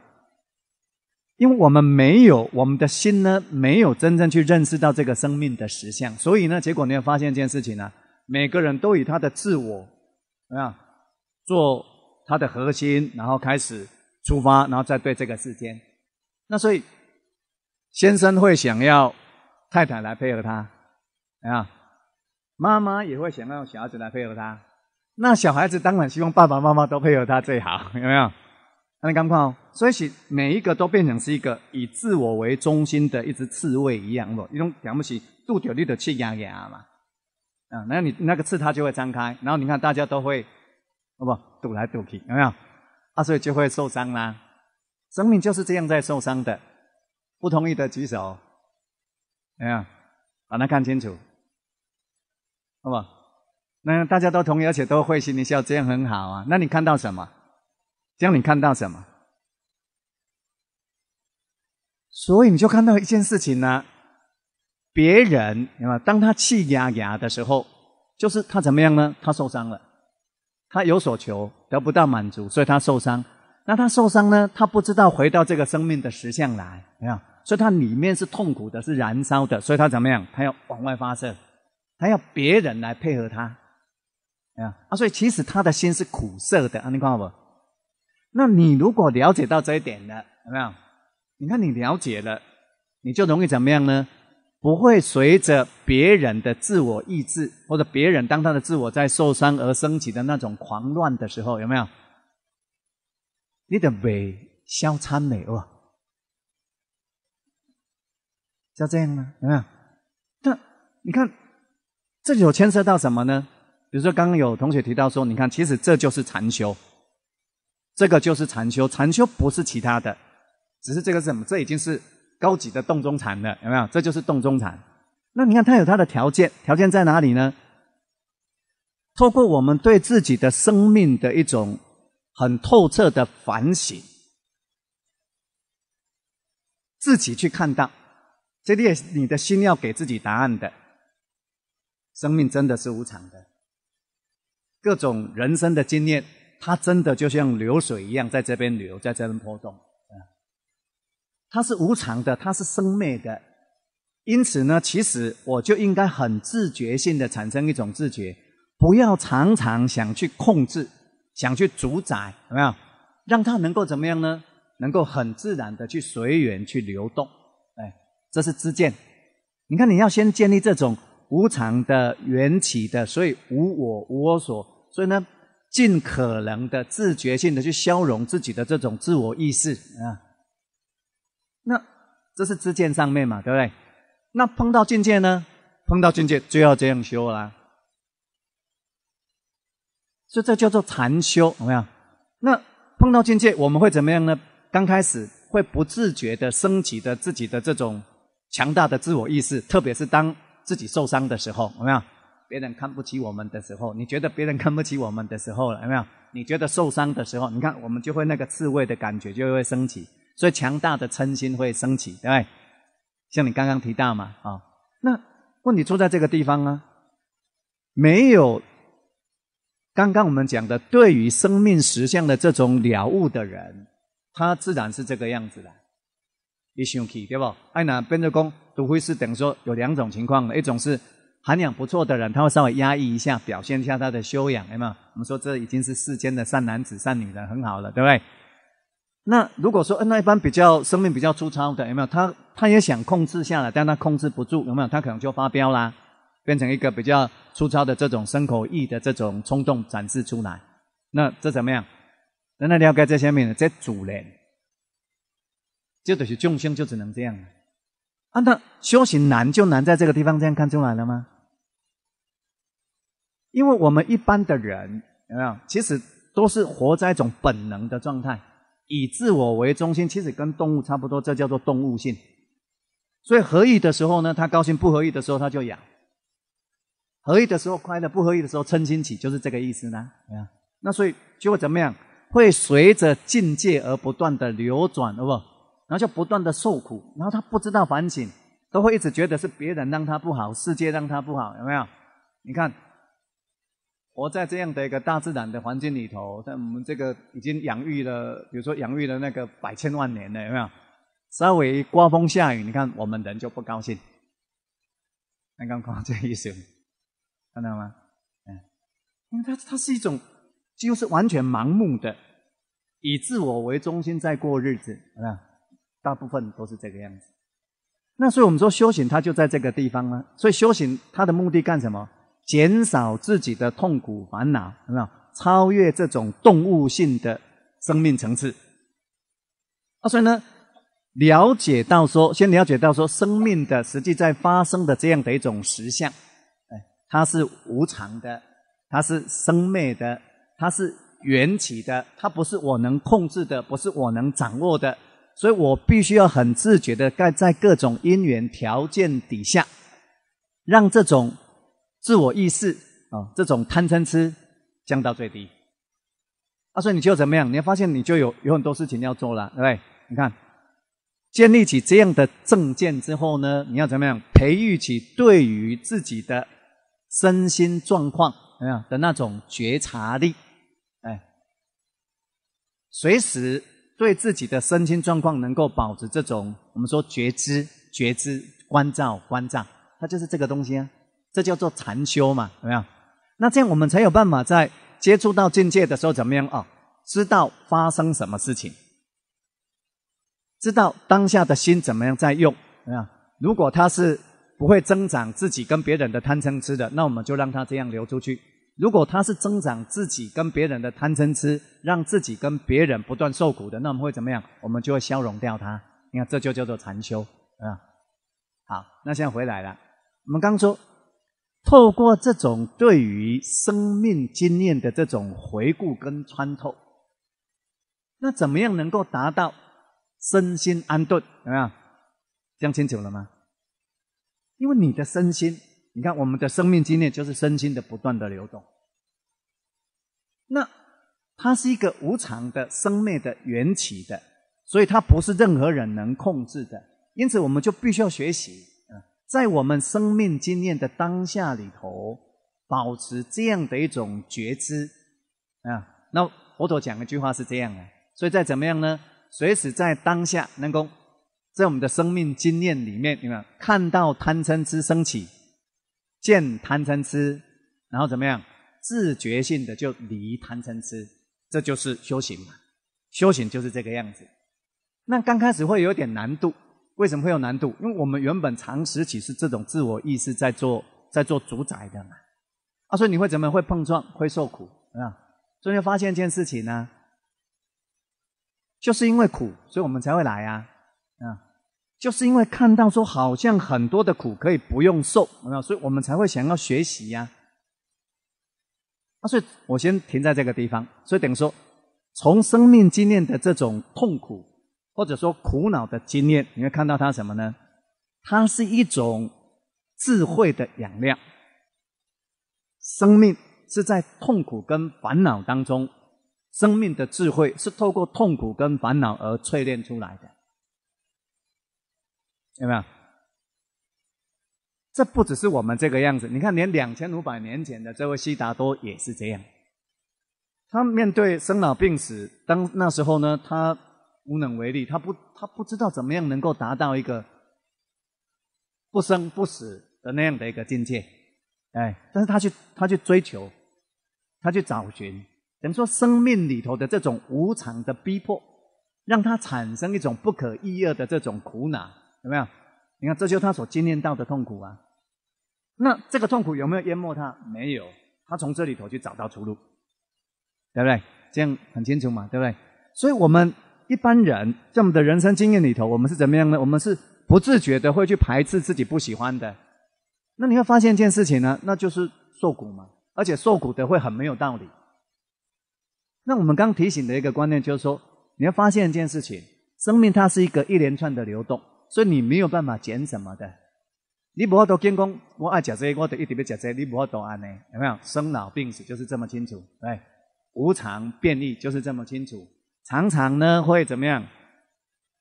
因为我们没有，我们的心呢没有真正去认识到这个生命的实相，所以呢，结果你会发现一件事情啊，每个人都以他的自我啊做他的核心，然后开始出发，然后再对这个世间，那所以先生会想要太太来配合他，啊。妈妈也会想让小孩子来配合他，那小孩子当然希望爸爸妈妈都配合他最好，有没有？那你刚看哦，所以是每一个都变成是一个以自我为中心的一只刺猬一样，不，一种讲不起肚掉里的气压压嘛，啊，那你那个刺它就会张开，然后你看大家都会不堵来堵去，有没有？啊，所以就会受伤啦。生命就是这样在受伤的，不同意的举手，没有，把它看清楚。好吧，那大家都同意，而且都会心一笑，这样很好啊。那你看到什么？这样你看到什么？所以你就看到一件事情呢，别人，啊，当他气压压的时候，就是他怎么样呢？他受伤了，他有所求得不到满足，所以他受伤。那他受伤呢？他不知道回到这个生命的实相来，你所以他里面是痛苦的，是燃烧的，所以他怎么样？他要往外发射。他要别人来配合他，啊啊！所以其实他的心是苦涩的啊！你看好不？那你如果了解到这一点了，有没有？你看你了解了，你就容易怎么样呢？不会随着别人的自我意志，或者别人当他的自我在受伤而升起的那种狂乱的时候，有没有？你的美消参美哦，就这样吗？有没有？但你看。这里有牵涉到什么呢？比如说，刚刚有同学提到说：“你看，其实这就是禅修，这个就是禅修。禅修不是其他的，只是这个什么？这已经是高级的洞中禅了，有没有？这就是洞中禅。那你看，它有它的条件，条件在哪里呢？透过我们对自己的生命的一种很透彻的反省，自己去看到，这里你的心要给自己答案的。”生命真的是无常的，各种人生的经验，它真的就像流水一样，在这边流，在这边波动。它是无常的，它是生灭的。因此呢，其实我就应该很自觉性的产生一种自觉，不要常常想去控制，想去主宰，有没有？让它能够怎么样呢？能够很自然的去随缘去流动。哎，这是知见。你看，你要先建立这种。无常的、缘起的，所以无我、无我所。所以呢，尽可能的、自觉性的去消融自己的这种自我意识啊。那这是知见上面嘛，对不对？那碰到境界呢？碰到境界就要这样修啦。所以这叫做禅修，有没有？那碰到境界，我们会怎么样呢？刚开始会不自觉的升级的自己的这种强大的自我意识，特别是当。自己受伤的时候有没有？别人看不起我们的时候，你觉得别人看不起我们的时候了有没有？你觉得受伤的时候，你看我们就会那个刺猬的感觉就会升起，所以强大的嗔心会升起，对不对？像你刚刚提到嘛，啊，那问题出在这个地方啊，没有刚刚我们讲的对于生命实相的这种了悟的人，他自然是这个样子的。一生气对不？哎那变着讲都会是等于说有两种情况的，一种是涵养不错的人，他会稍微压抑一下，表现一下他的修养，M L。我们说这已经是世间的善男子善女人，很好了，对不对？那如果说那一般比较生命比较粗糙的有没有？他他也想控制下来，但他控制不住，有没有？他可能就发飙啦，变成一个比较粗糙的这种牲口意的这种冲动展示出来。那这怎么样？那你要该这下面的这主人。就得是众生就只能这样啊？那修行难就难在这个地方，这样看出来了吗？因为我们一般的人有没有，其实都是活在一种本能的状态，以自我为中心，其实跟动物差不多，这叫做动物性。所以合意的时候呢，他高兴；不合意的时候，他就痒。合意的时候快乐，不合意的时候嗔心起，就是这个意思呢。那所以就会怎么样？会随着境界而不断的流转，好不好？然后就不断的受苦，然后他不知道反省，都会一直觉得是别人让他不好，世界让他不好，有没有？你看，活在这样的一个大自然的环境里头，在我们这个已经养育了，比如说养育了那个百千万年了，有没有？稍微刮风下雨，你看我们人就不高兴，刚刚夸这意思，看到吗？嗯，因为它它是一种，几乎是完全盲目的，以自我为中心在过日子，有没有？大部分都是这个样子，那所以我们说修行，它就在这个地方啊，所以修行它的目的干什么？减少自己的痛苦烦恼，有没有超越这种动物性的生命层次？啊，所以呢，了解到说，先了解到说，生命的实际在发生的这样的一种实相，哎，它是无常的，它是生灭的，它是缘起的，它不是我能控制的，不是我能掌握的。所以我必须要很自觉的在在各种因缘条件底下，让这种自我意识啊，这种贪嗔痴降到最低。啊，所以你就怎么样？你发现你就有有很多事情要做了，对不对？你看，建立起这样的证件之后呢，你要怎么样？培育起对于自己的身心状况怎么样的那种觉察力？哎，随时。对自己的身心状况能够保持这种我们说觉知、觉知、关照、关照，它就是这个东西啊，这叫做禅修嘛，有没有？那这样我们才有办法在接触到境界的时候怎么样啊？知道发生什么事情，知道当下的心怎么样在用啊？如果他是不会增长自己跟别人的贪嗔痴的，那我们就让他这样流出去。如果他是增长自己跟别人的贪嗔痴，让自己跟别人不断受苦的，那我们会怎么样？我们就会消融掉它。你看，这就叫做禅修啊。好，那现在回来了。我们刚说，透过这种对于生命经验的这种回顾跟穿透，那怎么样能够达到身心安顿？有没有讲清楚了吗？因为你的身心。你看，我们的生命经验就是身心的不断的流动。那它是一个无常的生灭的缘起的，所以它不是任何人能控制的。因此，我们就必须要学习啊，在我们生命经验的当下里头，保持这样的一种觉知啊。那佛陀讲一句话是这样的，所以再怎么样呢？随时在当下，能够在我们的生命经验里面，你有看到贪嗔痴升起。见贪嗔痴，然后怎么样？自觉性的就离贪嗔痴，这就是修行嘛。修行就是这个样子。那刚开始会有点难度，为什么会有难度？因为我们原本常识起是这种自我意识在做，在做主宰的嘛。啊，所以你会怎么会碰撞，会受苦啊？终于发现一件事情呢，就是因为苦，所以我们才会来呀，啊。就是因为看到说好像很多的苦可以不用受，那所以我们才会想要学习呀。啊，所以我先停在这个地方。所以等于说，从生命经验的这种痛苦或者说苦恼的经验，你会看到它什么呢？它是一种智慧的养料。生命是在痛苦跟烦恼当中，生命的智慧是透过痛苦跟烦恼而淬炼出来的。有没有？这不只是我们这个样子。你看，连两千五百年前的这位悉达多也是这样。他面对生老病死，当那时候呢，他无能为力，他不，他不知道怎么样能够达到一个不生不死的那样的一个境界。哎，但是他去，他去追求，他去找寻。等于说，生命里头的这种无常的逼迫，让他产生一种不可一二的这种苦恼。有没有？你看，这就他所经验到的痛苦啊。那这个痛苦有没有淹没他？没有，他从这里头去找到出路，对不对？这样很清楚嘛，对不对？所以，我们一般人在我们的人生经验里头，我们是怎么样呢？我们是不自觉的会去排斥自己不喜欢的。那你会发现一件事情呢，那就是受苦嘛。而且受苦的会很没有道理。那我们刚提醒的一个观念就是说，你要发现一件事情：生命它是一个一连串的流动。所以你没有办法减什么的，你不要多见讲，我爱讲这些，我得一点要讲这些，你不要多安呢，有没有？生老病死就是这么清楚，对，无常便利就是这么清楚。常常呢会怎么样？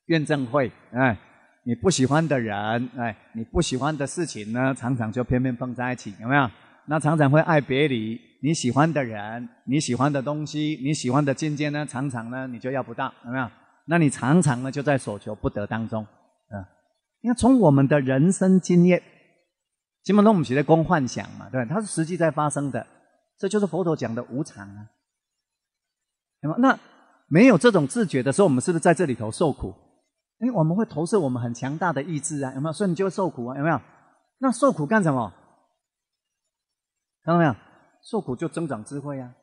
怨憎会，哎，你不喜欢的人，哎，你不喜欢的事情呢，常常就偏偏碰在一起，有没有？那常常会爱别离，你喜欢的人，你喜欢的东西，你喜欢的境界呢，常常呢你就要不到，有没有？那你常常呢就在所求不得当中。啊，你看，从我们的人生经验，基本上我们是在观幻想嘛，对吧？它是实际在发生的，这就是佛陀讲的无常啊。那么，那没有这种自觉的时候，我们是不是在这里头受苦？哎，我们会投射我们很强大的意志啊，有没有？所以你就会受苦啊，有没有？那受苦干什么？看到没有？受苦就增长智慧啊。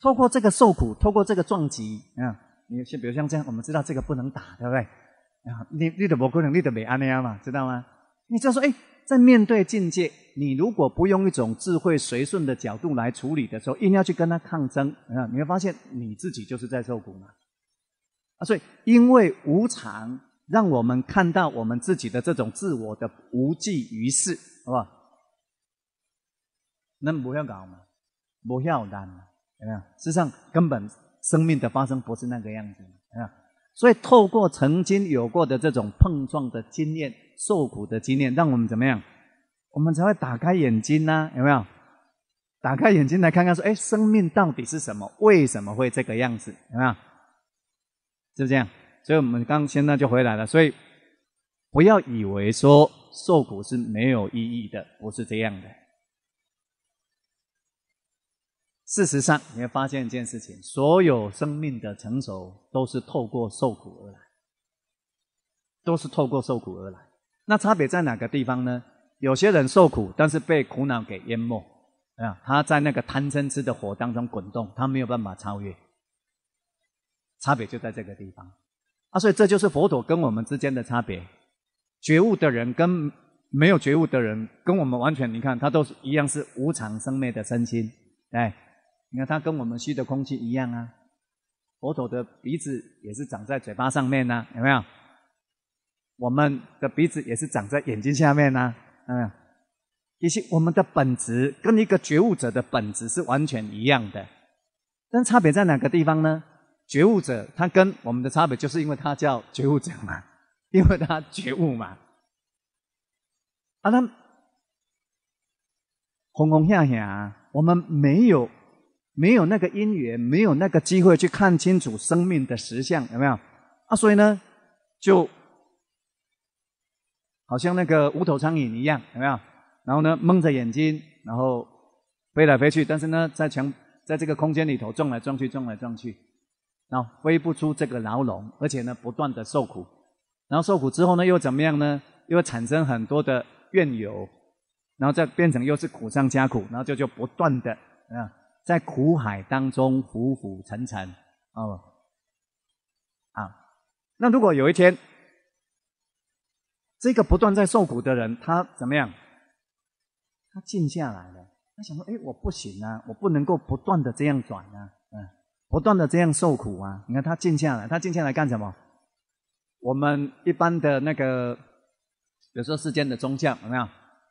透过这个受苦，透过这个撞击啊，你先比如像这样，我们知道这个不能打，对不对？啊，你你都不可能，你都没安那样嘛，知道吗？你知道说，哎，在面对境界，你如果不用一种智慧随顺的角度来处理的时候，硬要去跟他抗争，啊，你会发现你自己就是在受苦嘛。啊，所以因为无常，让我们看到我们自己的这种自我的无济于事，好吧？那不要搞嘛，不要难，有没有？实上，根本生命的发生不是那个样子，有没有？所以透过曾经有过的这种碰撞的经验、受苦的经验，让我们怎么样？我们才会打开眼睛呢？有没有？打开眼睛来看看，说：哎，生命到底是什么？为什么会这个样子？有没有？是不是这样？所以我们刚现在就回来了。所以不要以为说受苦是没有意义的，不是这样的。事实上，你会发现一件事情：所有生命的成熟都是透过受苦而来，都是透过受苦而来。那差别在哪个地方呢？有些人受苦，但是被苦恼给淹没啊！他在那个贪嗔痴的火当中滚动，他没有办法超越。差别就在这个地方啊！所以这就是佛陀跟我们之间的差别：觉悟的人跟没有觉悟的人，跟我们完全你看，他都是一样是无常生灭的身心，哎。你看，它跟我们吸的空气一样啊。佛陀的鼻子也是长在嘴巴上面呐，有没有？我们的鼻子也是长在眼睛下面呐，有？其实我们的本质跟一个觉悟者的本质是完全一样的，但差别在哪个地方呢？觉悟者他跟我们的差别，就是因为他叫觉悟者嘛，因为他觉悟嘛。啊，那红红吓啊，我们没有。没有那个因缘，没有那个机会去看清楚生命的实相，有没有？啊，所以呢，就好像那个无头苍蝇一样，有没有？然后呢，蒙着眼睛，然后飞来飞去，但是呢，在墙，在这个空间里头撞来撞去，撞来撞去，然后飞不出这个牢笼，而且呢，不断的受苦，然后受苦之后呢，又怎么样呢？又产生很多的怨尤，然后再变成又是苦上加苦，然后就就不断的啊。在苦海当中浮浮沉沉，哦，好，那如果有一天，这个不断在受苦的人，他怎么样？他静下来了，他想说：，哎，我不行啊，我不能够不断的这样转啊，嗯，不断的这样受苦啊。你看他静下来，他静下来干什么？我们一般的那个，比如说世间的宗教有没有？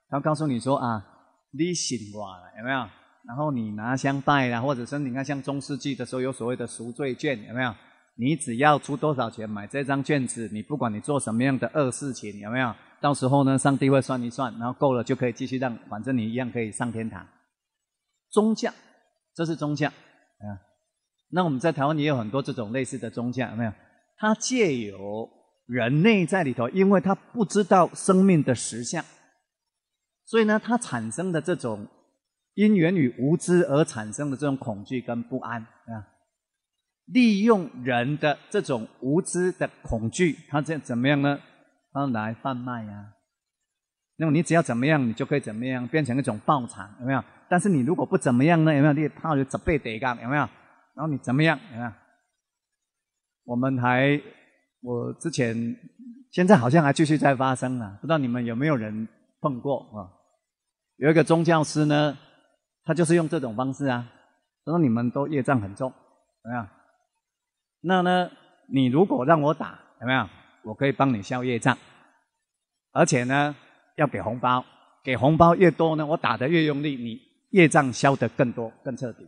他告诉你说：啊，你醒过来有没有？然后你拿香拜啦，或者是你看像中世纪的时候有所谓的赎罪券，有没有？你只要出多少钱买这张卷子，你不管你做什么样的恶事情，有没有？到时候呢，上帝会算一算，然后够了就可以继续让，反正你一样可以上天堂。宗教，这是宗教啊。那我们在台湾也有很多这种类似的宗教，有没有？它借由人内在里头，因为他不知道生命的实相，所以呢，它产生的这种。因缘与无知而产生的这种恐惧跟不安啊，利用人的这种无知的恐惧，他这怎么样呢？他来贩卖呀。那么你只要怎么样，你就可以怎么样变成一种暴产，有没有？但是你如果不怎么样呢，有没有？你他有十倍叠加，有没有？然后你怎么样？有没有？我们还，我之前，现在好像还继续在发生啊，不知道你们有没有人碰过啊？有一个宗教师呢。他就是用这种方式啊，说你们都业障很重，怎么样？那呢，你如果让我打，怎么样？我可以帮你消业障，而且呢，要给红包，给红包越多呢，我打的越用力，你业障消的更多、更彻底。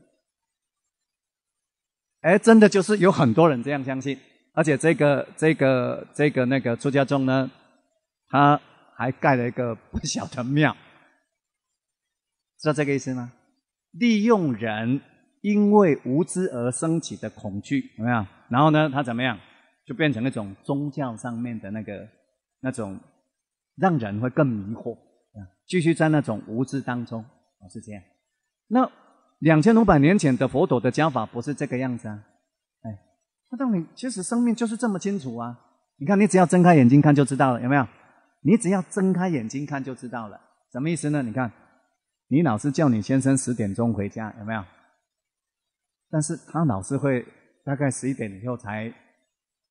哎，真的就是有很多人这样相信，而且这个、这个、这个、那个出家众呢，他还盖了一个不小的庙，知道这个意思吗？利用人因为无知而升起的恐惧，有没有？然后呢，他怎么样就变成那种宗教上面的那个那种，让人会更迷惑继续在那种无知当中是这样。那两千五百年前的佛陀的教法不是这个样子啊，哎，他到你，其实生命就是这么清楚啊？你看，你只要睁开眼睛看就知道了，有没有？你只要睁开眼睛看就知道了，什么意思呢？你看。你老是叫你先生十点钟回家，有没有？但是他老是会大概十一点以后才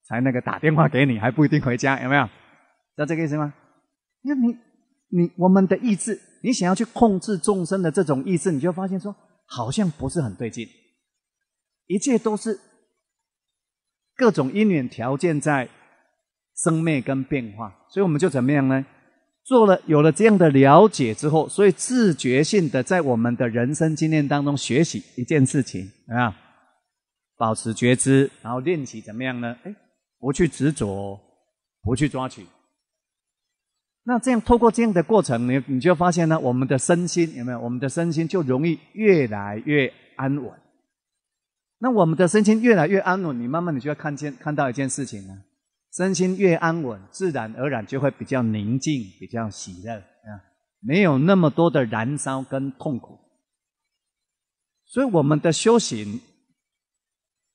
才那个打电话给你，还不一定回家，有没有？知道这个意思吗？那你你我们的意志，你想要去控制众生的这种意志，你就发现说好像不是很对劲，一切都是各种因缘条件在生灭跟变化，所以我们就怎么样呢？做了有了这样的了解之后，所以自觉性的在我们的人生经验当中学习一件事情啊，保持觉知，然后练习怎么样呢？哎，不去执着，不去抓取。那这样透过这样的过程，你你就发现呢，我们的身心有没有？我们的身心就容易越来越安稳。那我们的身心越来越安稳，你慢慢你就要看见看到一件事情呢。身心越安稳，自然而然就会比较宁静、比较喜乐啊，没有那么多的燃烧跟痛苦。所以我们的修行，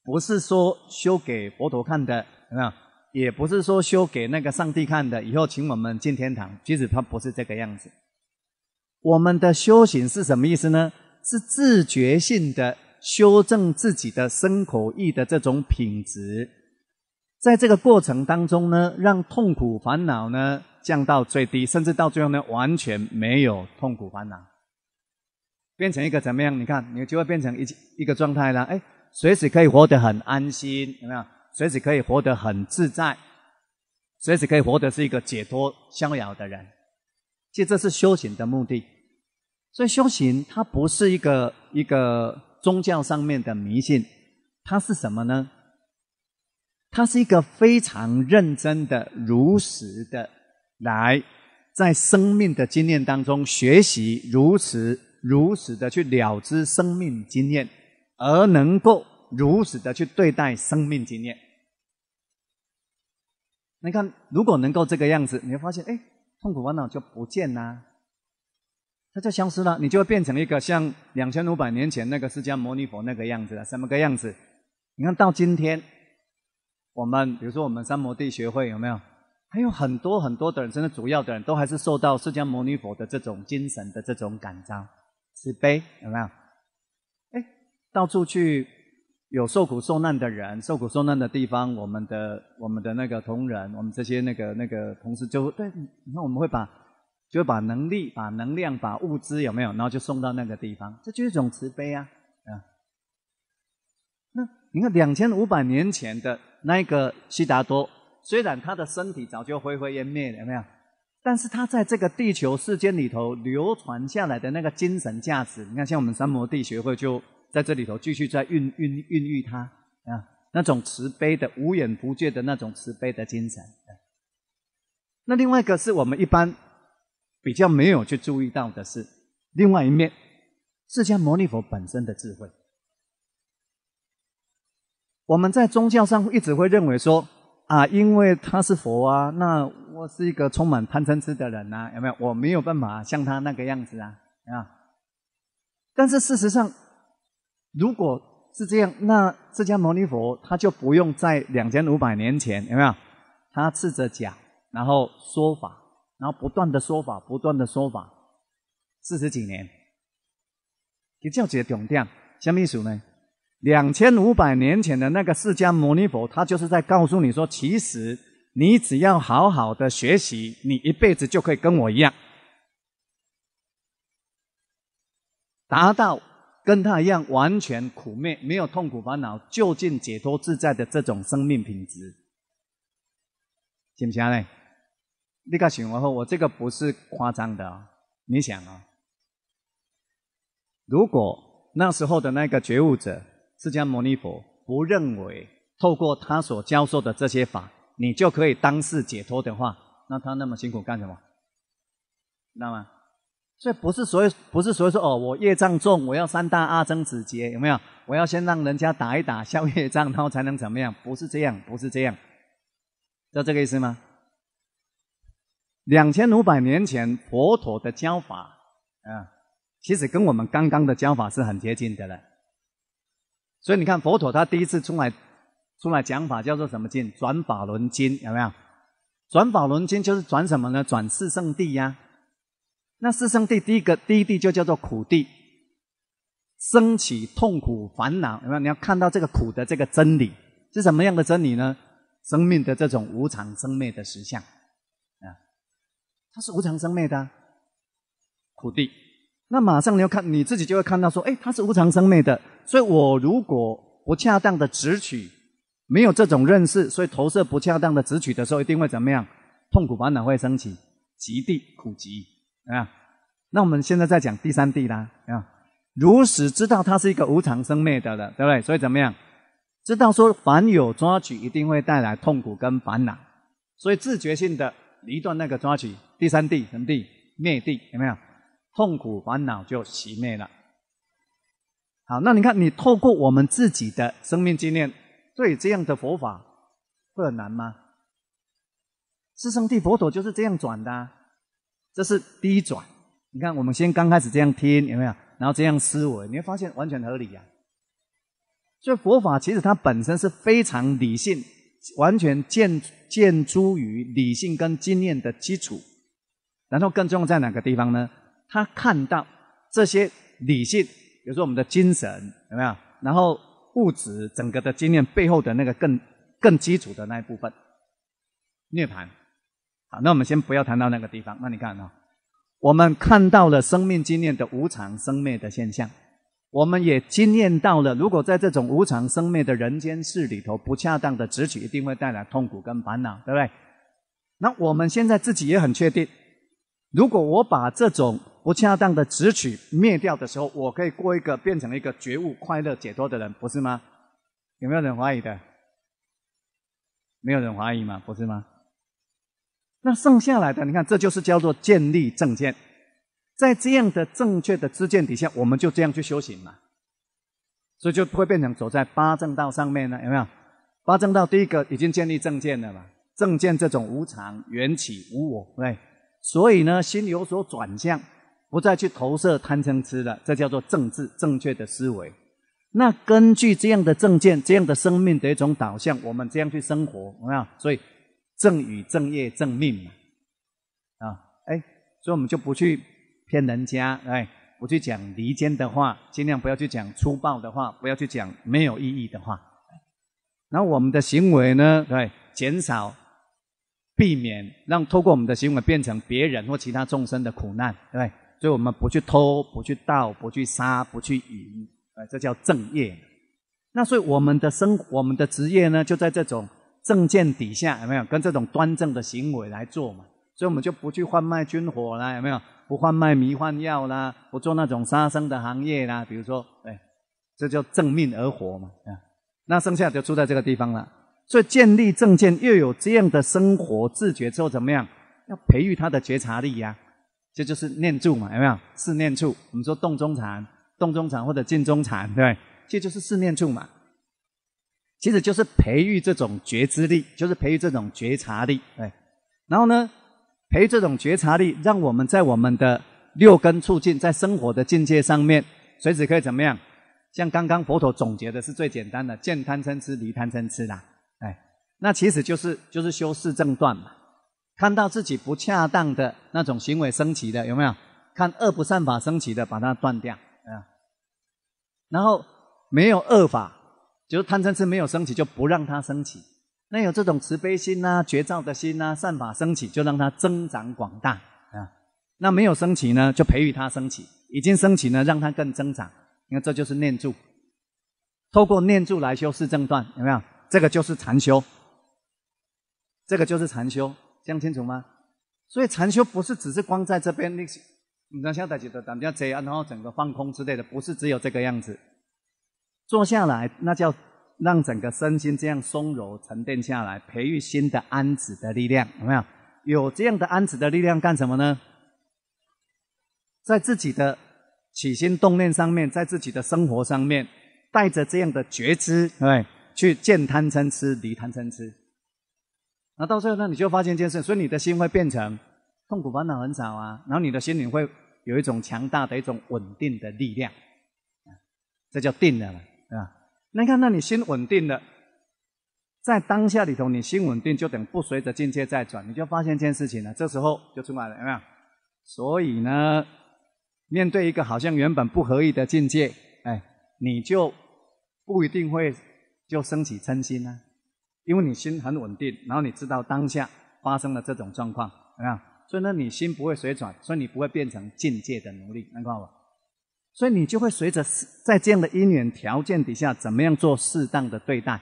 不是说修给佛陀看的啊，也不是说修给那个上帝看的，以后请我们进天堂，其实它不是这个样子。我们的修行是什么意思呢？是自觉性的修正自己的身口意的这种品质。在这个过程当中呢，让痛苦烦恼呢降到最低，甚至到最后呢完全没有痛苦烦恼，变成一个怎么样？你看，你就会变成一一个状态了。哎，随时可以活得很安心，有没有？随时可以活得很自在，随时可以活得是一个解脱逍遥的人。其实这是修行的目的。所以修行它不是一个一个宗教上面的迷信，它是什么呢？他是一个非常认真的、如实的来在生命的经验当中学习，如实、如实的去了知生命经验，而能够如实的去对待生命经验。你看，如果能够这个样子，你会发现，哎，痛苦烦恼就不见啦，它就消失了，你就会变成一个像两千五百年前那个释迦牟尼佛那个样子了，什么个样子？你看到今天。我们比如说，我们三摩地学会有没有？还有很多很多的人，真的主要的人都还是受到释迦牟尼佛的这种精神的这种感召，慈悲有没有？哎，到处去有受苦受难的人，受苦受难的地方，我们的我们的那个同仁，我们这些那个那个同事就对，你看我们会把，就会把能力、把能量、把物资有没有，然后就送到那个地方，这就是一种慈悲啊啊！那你看两千五百年前的。那一个悉达多，虽然他的身体早就灰灰烟灭了，没有，但是他在这个地球世间里头流传下来的那个精神价值，你看，像我们三摩地学会就在这里头继续在孕孕孕育它啊，那种慈悲的无远不界的那种慈悲的精神。那另外一个是我们一般比较没有去注意到的是，另外一面，释迦牟尼佛本身的智慧。我们在宗教上一直会认为说啊，因为他是佛啊，那我是一个充满贪嗔痴的人呐，有没有？我没有办法像他那个样子啊啊！但是事实上，如果是这样，那释迦牟尼佛他就不用在两千五百年前有没有？他赤着脚，然后说法，然后不断的说法，不断的说法，四十几年。佛教节重点，什么意思呢？两千五百年前的那个释迦牟尼佛，他就是在告诉你说：其实你只要好好的学习，你一辈子就可以跟我一样，达到跟他一样完全苦灭、没有痛苦烦恼、就近解脱自在的这种生命品质，行不行啊？你个想，完后，我这个不是夸张的哦，你想啊，如果那时候的那个觉悟者，释迦牟尼佛不认为透过他所教授的这些法，你就可以当世解脱的话，那他那么辛苦干什么？知道吗？所以不是所谓，不是所以说哦，我业障重，我要三大阿僧子劫，有没有？我要先让人家打一打消业障，然后才能怎么样？不是这样，不是这样，知道这个意思吗？两千五百年前佛陀的教法啊，其实跟我们刚刚的教法是很接近的了。所以你看，佛陀他第一次出来出来讲法，叫做什么经？转法轮经有没有？转法轮经就是转什么呢？转四圣地呀。那四圣地第一个第一地就叫做苦地，升起痛苦烦恼。有没有？你要看到这个苦的这个真理是什么样的真理呢？生命的这种无常生灭的实相啊，它是无常生灭的苦地。那马上你要看，你自己就会看到说，哎，它是无常生灭的，所以我如果不恰当的直取，没有这种认识，所以投射不恰当的直取的时候，一定会怎么样？痛苦烦恼会升起，极地苦极，啊。那我们现在在讲第三地啦，啊，如实知道它是一个无常生灭的，了，对不对？所以怎么样？知道说凡有抓取，一定会带来痛苦跟烦恼，所以自觉性的离断那个抓取，第三地什么地？灭地有没有？痛苦烦恼就熄灭了。好，那你看，你透过我们自己的生命经验对这样的佛法会很难吗？释胜地佛陀就是这样转的，这是第一转。你看，我们先刚开始这样听，有没有？然后这样思维，你会发现完全合理呀。所以佛法其实它本身是非常理性，完全建建诸于理性跟经验的基础。然后更重要在哪个地方呢？他看到这些理性，比如说我们的精神有没有？然后物质整个的经验背后的那个更更基础的那一部分涅盘。好，那我们先不要谈到那个地方。那你看哦，我们看到了生命经验的无常生灭的现象，我们也经验到了，如果在这种无常生灭的人间世里头，不恰当的执取一定会带来痛苦跟烦恼，对不对？那我们现在自己也很确定，如果我把这种不恰当的执取灭掉的时候，我可以过一个变成一个觉悟、快乐、解脱的人，不是吗？有没有人怀疑的？没有人怀疑吗？不是吗？那剩下来的，你看，这就是叫做建立正见。在这样的正确的知见底下，我们就这样去修行嘛。所以就会变成走在八正道上面了，有没有？八正道第一个已经建立正见了嘛？正见这种无常、缘起、无我对，所以呢，心有所转向。不再去投射贪嗔痴了，这叫做政治正确的思维。那根据这样的证件，这样的生命的一种导向，我们这样去生活，有没有？所以正语、正业、正命嘛，啊，哎，所以我们就不去骗人家，哎，不去讲离间的话，尽量不要去讲粗暴的话，不要去讲没有意义的话。然后我们的行为呢，对，减少、避免让透过我们的行为变成别人或其他众生的苦难，对。所以，我们不去偷，不去盗，不去杀，不去淫，哎，这叫正业。那所以，我们的生，我们的职业呢，就在这种正见底下，有没有？跟这种端正的行为来做嘛？所以，我们就不去贩卖军火啦，有没有？不贩卖迷幻药啦，不做那种杀生的行业啦。比如说，哎，这叫正命而活嘛。啊，那剩下就住在这个地方了。所以，建立正见，又有这样的生活自觉之后，怎么样？要培育他的觉察力呀。这就是念住嘛，有没有四念住？我们说动中禅、动中禅或者静中禅，对，这就是四念住嘛。其实就是培育这种觉知力，就是培育这种觉察力，对。然后呢，培这种觉察力，让我们在我们的六根促进，在生活的境界上面，随时可以怎么样？像刚刚佛陀总结的是最简单的，见贪嗔痴，离贪嗔痴啦，哎，那其实就是就是修四正断嘛。看到自己不恰当的那种行为升起的有没有？看恶不善法升起的，把它断掉啊。然后没有恶法，就是贪嗔痴没有升起，就不让它升起。那有这种慈悲心呐、绝照的心呐、善法升起，就让它增长广大啊。那没有升起呢，就培育它升起；已经升起呢，让它更增长。你看，这就是念住，透过念住来修四正断，有没有？这个就是禅修，这个就是禅修。讲清楚吗？所以禅修不是只是光在这边，你你像现在觉得怎这样？然后整个放空之类的，不是只有这个样子。坐下来，那叫让整个身心这样松柔沉淀下来，培育新的安子的力量，有没有？有这样的安子的力量干什么呢？在自己的起心动念上面，在自己的生活上面，带着这样的觉知，对，去见贪嗔痴，离贪嗔痴。那到最后呢，你就发现一件事，所以你的心会变成痛苦烦恼很少啊。然后你的心里会有一种强大的一种稳定的力量，这叫定了了吧？那你看，那你心稳定了，在当下里头，你心稳定就等不随着境界在转，你就发现一件事情了。这时候就出来了，有没有？所以呢，面对一个好像原本不合意的境界，哎，你就不一定会就升起嗔心呢。因为你心很稳定，然后你知道当下发生了这种状况，怎么样？所以呢，你心不会随转，所以你不会变成境界的奴隶，能搞吗？所以你就会随着在这样的因缘条件底下，怎么样做适当的对待，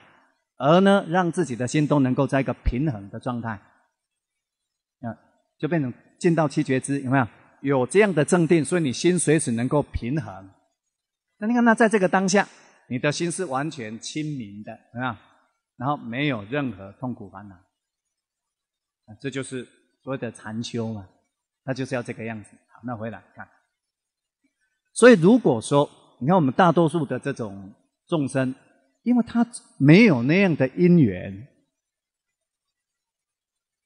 而呢，让自己的心都能够在一个平衡的状态，啊，就变成见到七觉之，有没有？有这样的正定，所以你心随时能够平衡。那你看，那在这个当下，你的心是完全清明的，怎么样？然后没有任何痛苦烦恼，这就是所谓的禅修嘛。他就是要这个样子。好，那回来看。所以如果说，你看我们大多数的这种众生，因为他没有那样的因缘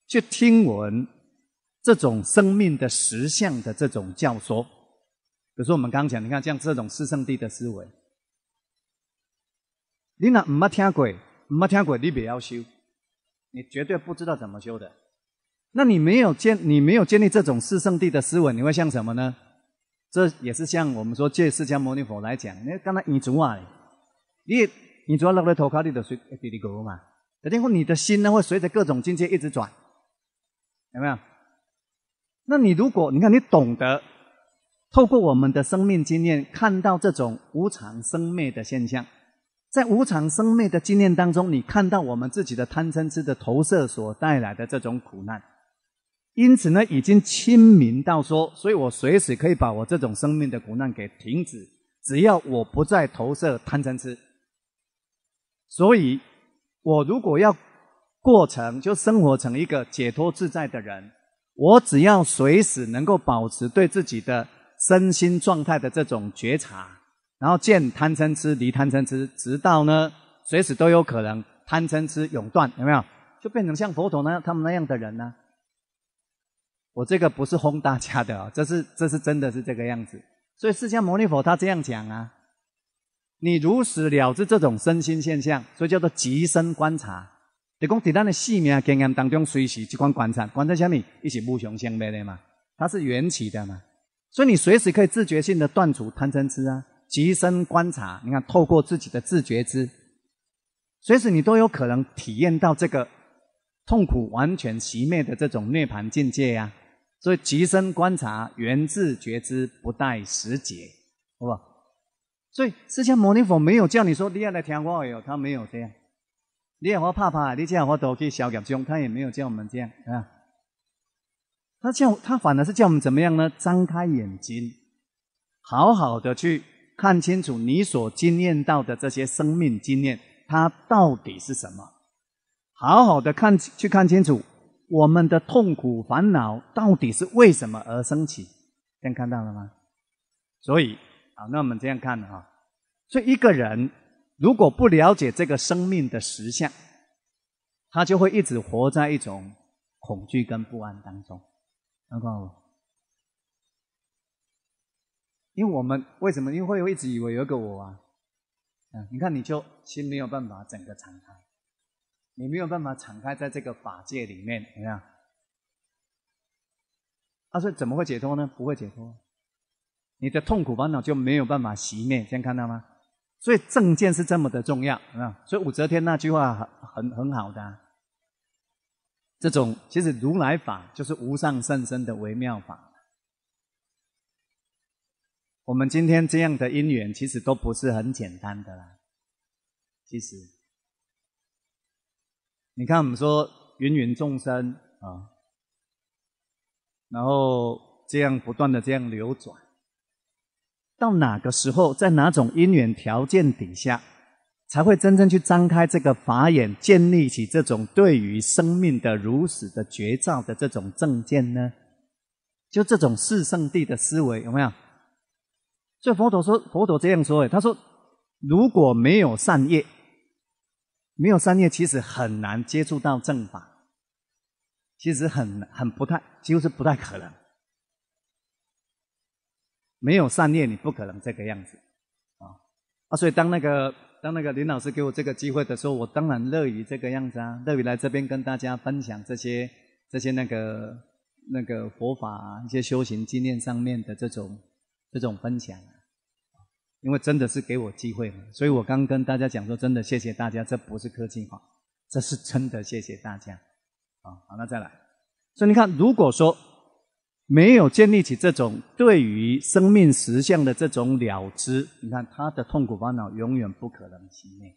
去听闻这种生命的实相的这种教说。比如说我们刚讲，你看像这种四圣地的思维，你那唔听过。没听过你不要修，你绝对不知道怎么修的。那你没有建，你没有建立这种四圣地的思维，你会像什么呢？这也是像我们说借释迦牟尼佛来讲，你为刚才你主要，你你主要那个头靠里的随滴里狗嘛，等然后你的心呢会随着各种境界一直转，有没有？那你如果你看你懂得透过我们的生命经验，看到这种无常生灭的现象。在无常生命的经验当中，你看到我们自己的贪嗔痴的投射所带来的这种苦难，因此呢，已经清明到说，所以我随时可以把我这种生命的苦难给停止，只要我不再投射贪嗔痴。所以我如果要过程就生活成一个解脱自在的人，我只要随时能够保持对自己的身心状态的这种觉察。然后见贪嗔痴，离贪嗔痴，直到呢，随时都有可能贪嗔痴永断，有没有？就变成像佛陀那他们那样的人呢？我这个不是哄大家的哦，这是这是真的是这个样子。所以释迦牟尼佛他这样讲啊，你如实了知这种身心现象，所以叫做极身观察。你讲在咱的性命经验当中，随时即观观察，观察什么？一起无雄相变的嘛，它是缘起的嘛，所以你随时可以自觉性的断除贪嗔痴啊。极深观察，你看透过自己的自觉知，随时你都有可能体验到这个痛苦完全熄灭的这种涅槃境界呀。所以极深观察源自觉知，不待时节，好不好？所以释迦牟尼佛没有叫你说你要来听我哟，他没有这样。你也喝怕怕，你这样我都可以消业障，他也没有叫我们这样啊。他叫他反而是叫我们怎么样呢？张开眼睛，好好的去。看清楚你所经验到的这些生命经验，它到底是什么？好好的看，去看清楚我们的痛苦烦恼到底是为什么而升起？样看到了吗？所以，啊，那我们这样看啊。所以一个人如果不了解这个生命的实相，他就会一直活在一种恐惧跟不安当中。能够。因为我们为什么？因为会一直以为有一个我啊，嗯，你看你就心没有办法整个敞开，你没有办法敞开在这个法界里面，怎么样？他说怎么会解脱呢？不会解脱，你的痛苦烦恼就没有办法熄灭，先看到吗？所以正见是这么的重要，啊，所以武则天那句话很很很好的，这种其实如来法就是无上甚深的微妙法。我们今天这样的因缘，其实都不是很简单的啦。其实，你看，我们说芸芸众生啊，然后这样不断的这样流转，到哪个时候，在哪种因缘条件底下，才会真正去张开这个法眼，建立起这种对于生命的如实的绝照的这种正见呢？就这种四圣地的思维，有没有？所以佛陀说，佛陀这样说哎，他说，如果没有善业，没有善业，其实很难接触到正法。其实很很不太，几乎是不太可能。没有善业，你不可能这个样子啊啊！所以当那个当那个林老师给我这个机会的时候，我当然乐于这个样子啊，乐于来这边跟大家分享这些这些那个那个佛法一些修行经验上面的这种这种分享。因为真的是给我机会所以我刚跟大家讲说，真的谢谢大家，这不是客气话，这是真的谢谢大家，啊，好，那再来。所以你看，如果说没有建立起这种对于生命实相的这种了知，你看他的痛苦烦恼永远不可能熄灭。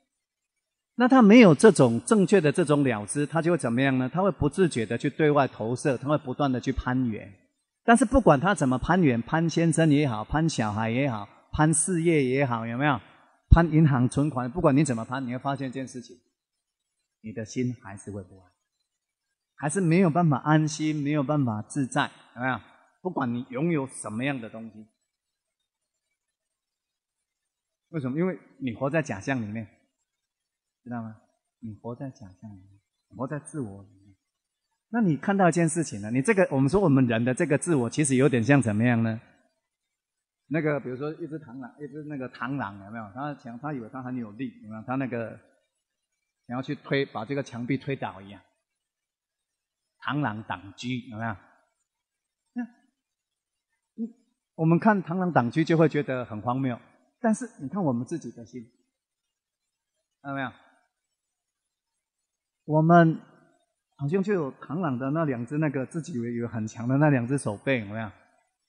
那他没有这种正确的这种了知，他就会怎么样呢？他会不自觉的去对外投射，他会不断的去攀缘。但是不管他怎么攀缘，潘先生也好，潘小孩也好。攀事业也好，有没有攀银行存款？不管你怎么攀，你会发现一件事情，你的心还是会不安，还是没有办法安心，没有办法自在，有没有？不管你拥有什么样的东西，为什么？因为你活在假象里面，知道吗？你活在假象里面，活在自我里面。那你看到一件事情呢？你这个，我们说我们人的这个自我，其实有点像怎么样呢？那个，比如说一只螳螂，一只那个螳螂，有没有？它想，它以为它很有力，有没有？它那个想要去推，把这个墙壁推倒一样。螳螂挡车，有没有？嗯，我们看螳螂挡车就会觉得很荒谬，但是你看我们自己的心，看到没有？我们好像就有螳螂的那两只那个自己有有很强的那两只手背，有没有？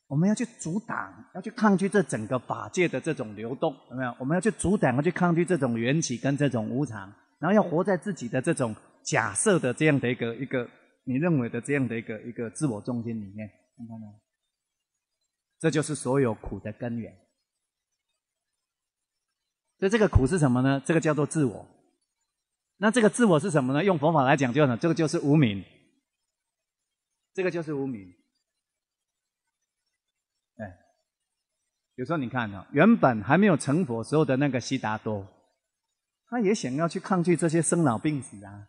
我们要去阻挡，要去抗拒这整个法界的这种流动，有没有？我们要去阻挡，要去抗拒这种缘起跟这种无常，然后要活在自己的这种假设的这样的一个一个你认为的这样的一个一个自我中心里面，看到没有？这就是所有苦的根源。所以这个苦是什么呢？这个叫做自我。那这个自我是什么呢？用佛法来讲就什么？这个就是无名。这个就是无名。有时候你看啊，原本还没有成佛时候的那个悉达多，他也想要去抗拒这些生老病死啊。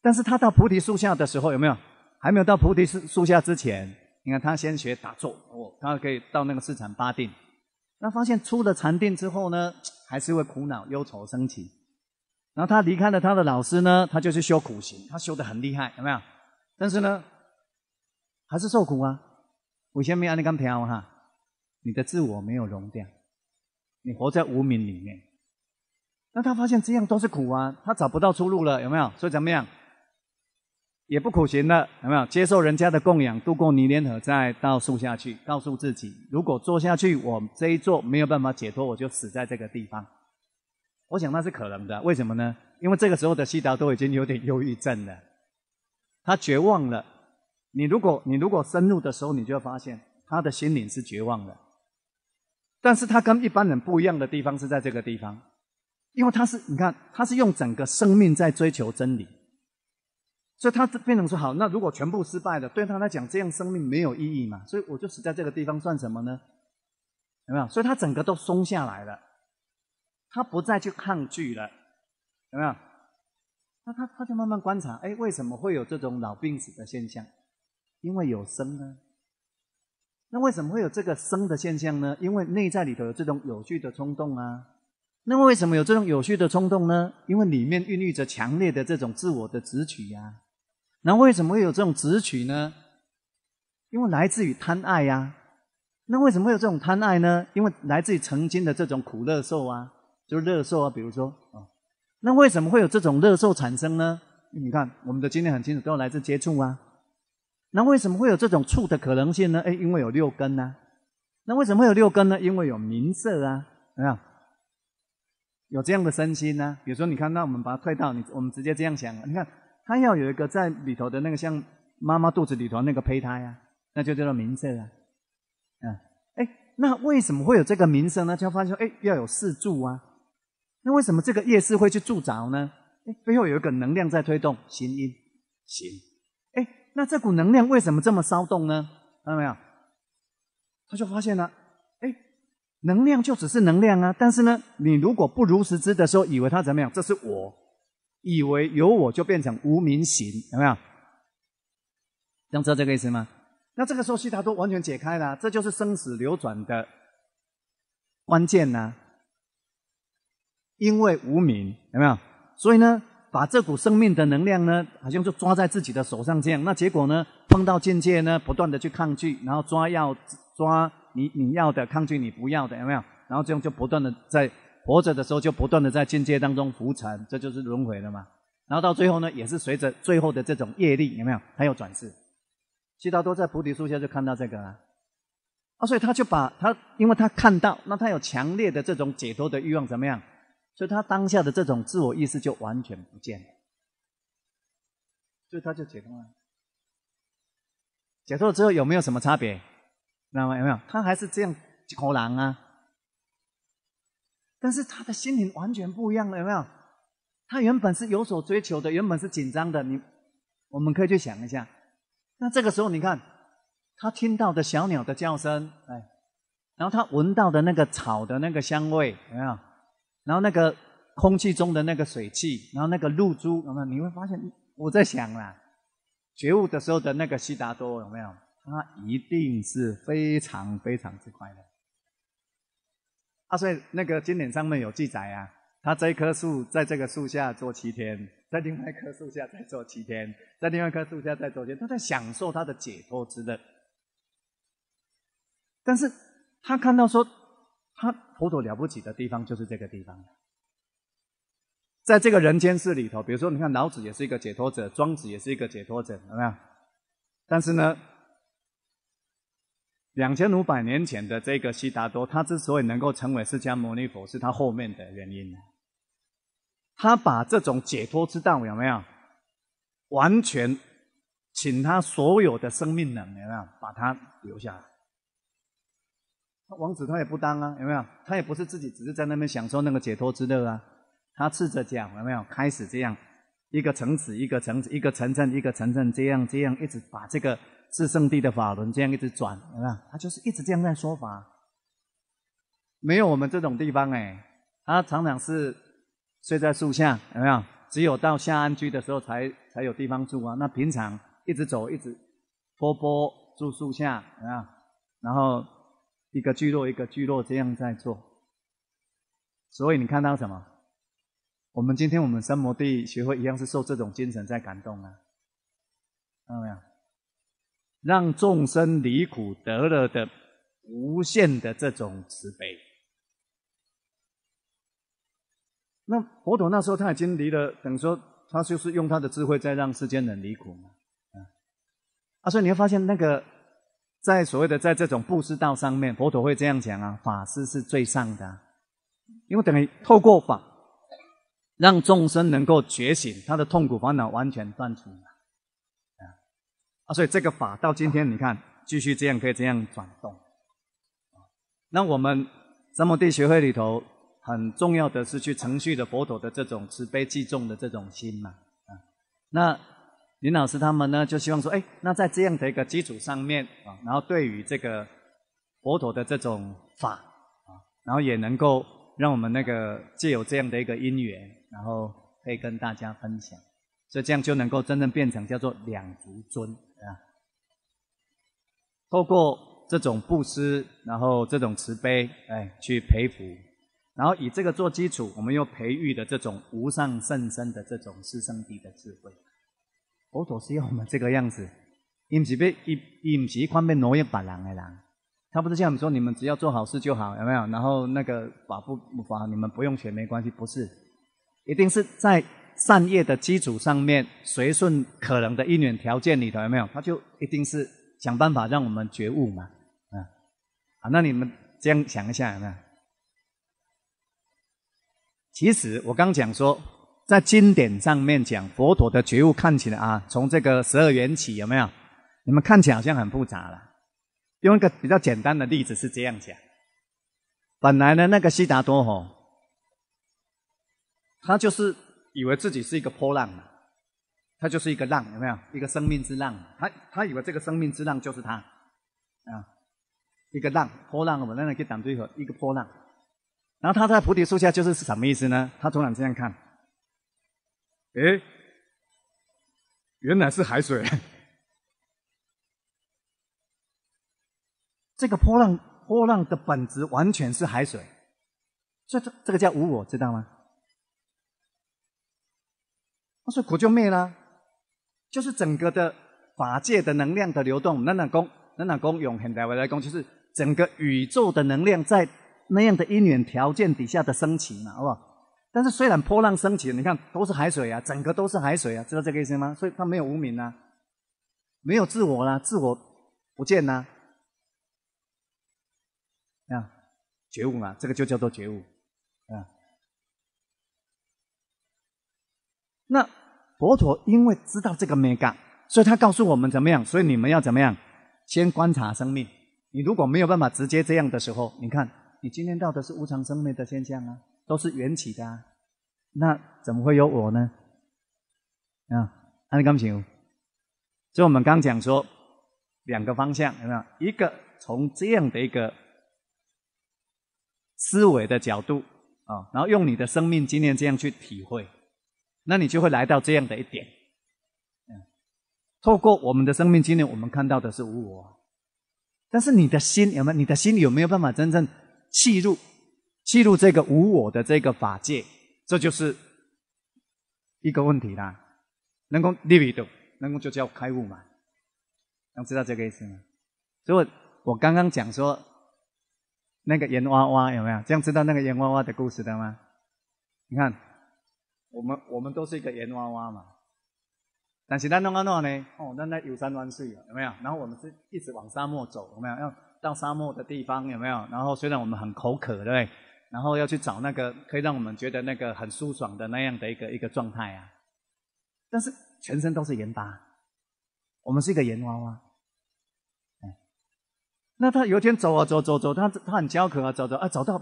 但是他到菩提树下的时候，有没有？还没有到菩提树树下之前，你看他先学打坐，哦，他可以到那个四禅八定。那发现出了禅定之后呢，还是会苦恼、忧愁、升起。然后他离开了他的老师呢，他就去修苦行，他修的很厉害，有没有？但是呢，还是受苦啊。我先在没按你刚调哈。你的自我没有融掉，你活在无名里面。那他发现这样都是苦啊，他找不到出路了，有没有？所以怎么样，也不苦行了，有没有？接受人家的供养，度过泥泞河，再到树下去，告诉自己：如果做下去，我这一做没有办法解脱，我就死在这个地方。我想那是可能的，为什么呢？因为这个时候的西达都已经有点忧郁症了，他绝望了。你如果你如果深入的时候，你就会发现他的心灵是绝望的。但是他跟一般人不一样的地方是在这个地方，因为他是你看，他是用整个生命在追求真理，所以他变成说好，那如果全部失败了，对他来讲，这样生命没有意义嘛，所以我就死在这个地方算什么呢？有没有？所以他整个都松下来了，他不再去抗拒了，有没有？那他他就慢慢观察，哎，为什么会有这种老病死的现象？因为有生呢。那为什么会有这个生的现象呢？因为内在里头有这种有序的冲动啊。那为什么有这种有序的冲动呢？因为里面孕育着强烈的这种自我的执取呀。那为什么会有这种执取呢？因为来自于贪爱呀。那为什么会有这种贪爱呢？因为来自于曾经的这种苦乐受啊，就是乐受啊，比如说啊。那为什么会有这种乐受产生呢？你看，我们的经验很清楚，都来自接触啊。那为什么会有这种触的可能性呢？哎，因为有六根呐。那为什么会有六根呢？因为有名色啊，怎么样？有这样的身心呢？比如说，你看，那我们把它退到你，我们直接这样想，你看，它要有一个在里头的那个，像妈妈肚子里头那个胚胎呀，那就叫做名色啊。嗯，哎，那为什么会有这个名色呢？就发现，哎，要有四柱啊。那为什么这个夜市会去助着呢？哎，背后有一个能量在推动，行音，行。那这股能量为什么这么骚动呢？看到没有？他就发现了，哎，能量就只是能量啊！但是呢，你如果不如实知的时候，以为它怎么样？这是我以为有我，就变成无名行，有没有？能知道这个意思吗？那这个时候其他都完全解开了，这就是生死流转的关键呐。因为无名，有没有？所以呢？把这股生命的能量呢，好像就抓在自己的手上这样。那结果呢，碰到境界呢，不断的去抗拒，然后抓要抓你你要的，抗拒你不要的，有没有？然后这样就不断的在活着的时候就不断的在境界当中浮沉，这就是轮回了嘛。然后到最后呢，也是随着最后的这种业力，有没有还有转世？悉达多在菩提树下就看到这个啊，啊，所以他就把他，因为他看到，那他有强烈的这种解脱的欲望，怎么样？所以他当下的这种自我意识就完全不见了，所以他就解脱了。解脱了之后有没有什么差别？那么有没有？他还是这样一头狼啊，但是他的心灵完全不一样了，有没有？他原本是有所追求的，原本是紧张的。你我们可以去想一下，那这个时候你看，他听到的小鸟的叫声，哎，然后他闻到的那个草的那个香味，有没有？然后那个空气中的那个水汽，然后那个露珠，有没有？你会发现，我在想啦，觉悟的时候的那个悉达多有没有？他一定是非常非常之快乐。啊，所以那个经典上面有记载啊，他这棵树在这个树下坐七天，在另外一棵树下再坐七天，在另外一棵树下再坐天，他在享受他的解脱之乐。但是他看到说。他佛陀了不起的地方就是这个地方，在这个人间世里头，比如说，你看老子也是一个解脱者，庄子也是一个解脱者，有没有？但是呢，两千五百年前的这个悉达多，他之所以能够成为释迦牟尼佛，是他后面的原因。他把这种解脱之道有没有，完全请他所有的生命能量把它留下来。王子他也不当啊，有没有？他也不是自己，只是在那边享受那个解脱之乐啊。他赤着脚，有没有？开始这样，一个城子一个城子，一个城镇一个城镇，这样这样一直把这个至圣地的法轮这样一直转，有没有？他就是一直这样在说法。没有我们这种地方哎，他常常是睡在树下，有没有？只有到下安居的时候才才有地方住啊。那平常一直走，一直波波住树下，有么有？然后。一个聚落，一个聚落，这样在做。所以你看到什么？我们今天我们三摩地学会一样是受这种精神在感动啊！看到没有？让众生离苦得乐的无限的这种慈悲。那佛陀那时候他已经离了，等于说他就是用他的智慧在让世间人离苦嘛。啊，所以你会发现那个。在所谓的在这种布施道上面，佛陀会这样讲啊，法师是最上的，因为等于透过法，让众生能够觉醒，他的痛苦烦恼完全断除了啊，所以这个法到今天你看继续这样可以这样转动，那我们三摩地学会里头很重要的是去承续的佛陀的这种慈悲济众的这种心嘛啊，那。林老师他们呢，就希望说：哎，那在这样的一个基础上面啊，然后对于这个佛陀的这种法啊，然后也能够让我们那个借有这样的一个因缘，然后可以跟大家分享，所以这样就能够真正变成叫做两足尊啊。透过这种布施，然后这种慈悲，哎，去培福，然后以这个做基础，我们又培育的这种无上甚深的这种师生弟的智慧。佛陀是要我们这个样子，伊毋是欲，伊伊毋是方便奴役别人的人。他不是像我们说，你们只要做好事就好，有没有？然后那个法不法，你们不用学没关系，不是。一定是在善业的基础上面，随顺可能的因缘条件里头，有没有？他就一定是想办法让我们觉悟嘛，啊。好，那你们这样想一下，有没有？其实我刚讲说。在经典上面讲，佛陀的觉悟看起来啊，从这个十二缘起有没有？你们看起来好像很复杂了。用一个比较简单的例子是这样讲：本来呢，那个悉达多吼，他就是以为自己是一个波浪，他就是一个浪，有没有一个生命之浪？他他以为这个生命之浪就是他啊，一个浪，波浪那里可以挡住一个一个波浪。然后他在菩提树下就是是什么意思呢？他总想这样看。哎，原来是海水。这个波浪，波浪的本质完全是海水，这这这个叫无我，知道吗？所以苦就灭了，就是整个的法界的能量的流动，能那功，能那功永恒的未来供，就是整个宇宙的能量在那样的因缘条件底下的升起嘛，好不好？但是虽然波浪升起，你看都是海水啊，整个都是海水啊，知道这个意思吗？所以它没有无明啊，没有自我啦，自我不见呐，啊，觉悟啊，这个就叫做觉悟啊。那佛陀因为知道这个没干，所以他告诉我们怎么样，所以你们要怎么样，先观察生命。你如果没有办法直接这样的时候，你看你今天到的是无常生命的现象啊。都是缘起的，那怎么会有我呢？啊，安你刚所以我们刚讲说两个方向，有没有？一个从这样的一个思维的角度啊，然后用你的生命经验这样去体会，那你就会来到这样的一点。嗯，透过我们的生命经验，我们看到的是无我，但是你的心有没有？你的心有没有办法真正契入？记入这个无我的这个法界，这就是一个问题啦。能够理解的，能够就叫开悟嘛？能知道这个意思吗？所以，我刚刚讲说那个盐娃娃有没有？这样知道那个盐娃娃的故事的吗？你看，我们我们都是一个盐娃娃嘛。但是那弄啊弄呢，哦，那那游山玩水有没有？然后我们是一直往沙漠走有没有？要到沙漠的地方有没有？然后虽然我们很口渴，对。然后要去找那个可以让我们觉得那个很舒爽的那样的一个一个状态啊，但是全身都是盐巴，我们是一个盐娃娃。那他有一天走啊走走走，他他很焦渴啊，走走啊，走到，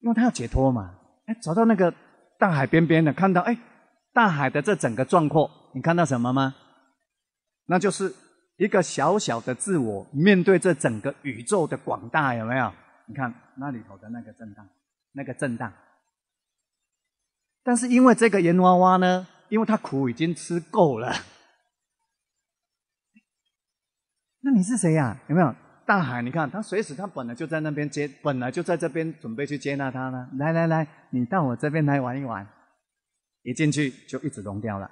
因为他要解脱嘛。哎，走到那个大海边边的，看到哎，大海的这整个壮阔，你看到什么吗？那就是一个小小的自我面对这整个宇宙的广大，有没有？你看那里头的那个震荡，那个震荡。但是因为这个盐娃娃呢，因为他苦已经吃够了。那你是谁呀？有没有大海？你看他随时他本来就在那边接，本来就在这边准备去接纳他呢。来来来，你到我这边来玩一玩。一进去就一直融掉了。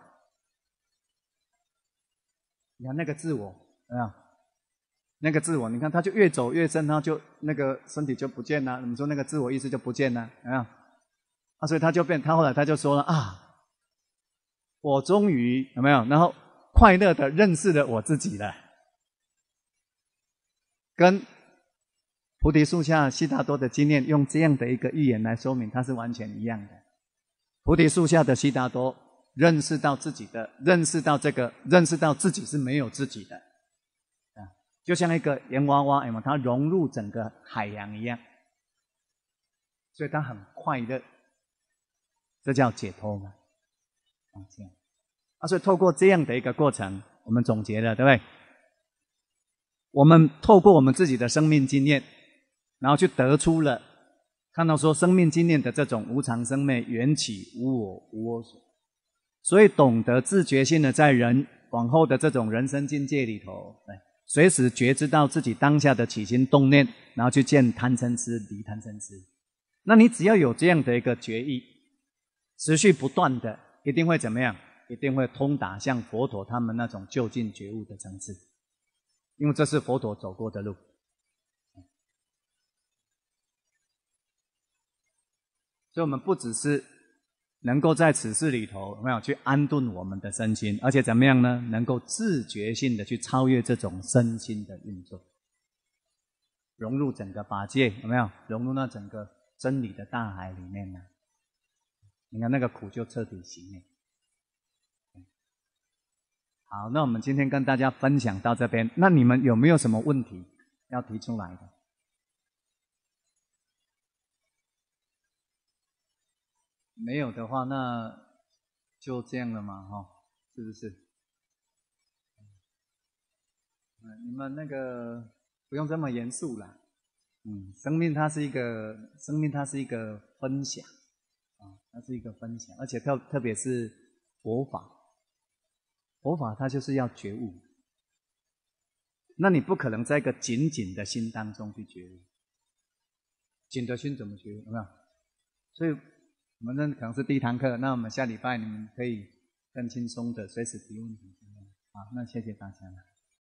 你看那个自我，有没有？那个自我，你看他就越走越深，他就那个身体就不见了。你说那个自我意识就不见了，啊，所以他就变，他后来他就说了啊，我终于有没有？然后快乐的认识了我自己了。跟菩提树下悉达多的经验用这样的一个预言来说明，它是完全一样的。菩提树下的悉达多认识到自己的，认识到这个，认识到自己是没有自己的。就像一个洋娃娃嘛，它融入整个海洋一样，所以它很快乐，这叫解脱嘛。啊，这样，啊，所以透过这样的一个过程，我们总结了，对不对？我们透过我们自己的生命经验，然后去得出了，看到说生命经验的这种无常、生灭、缘起、无我、无我所，所以懂得自觉性的在人往后的这种人生境界里头，来。随时觉知到自己当下的起心动念，然后去见贪嗔痴离贪嗔痴。那你只要有这样的一个决议，持续不断的，一定会怎么样？一定会通达像佛陀他们那种就近觉悟的层次，因为这是佛陀走过的路。所以，我们不只是。能够在此事里头有没有去安顿我们的身心，而且怎么样呢？能够自觉性的去超越这种身心的运作，融入整个八界有没有？融入到整个真理的大海里面呢？你看那个苦就彻底熄灭。好，那我们今天跟大家分享到这边，那你们有没有什么问题要提出来？的？没有的话，那就这样了嘛，哈，是不是？你们那个不用这么严肃了。嗯，生命它是一个，生命它是一个分享，啊，它是一个分享，而且特特别是佛法，佛法它就是要觉悟，那你不可能在一个紧紧的心当中去觉悟，紧的心怎么觉悟？有没有，所以。我们这可能是第一堂课，那我们下礼拜你们可以更轻松的随时提问。好，那谢谢大家了。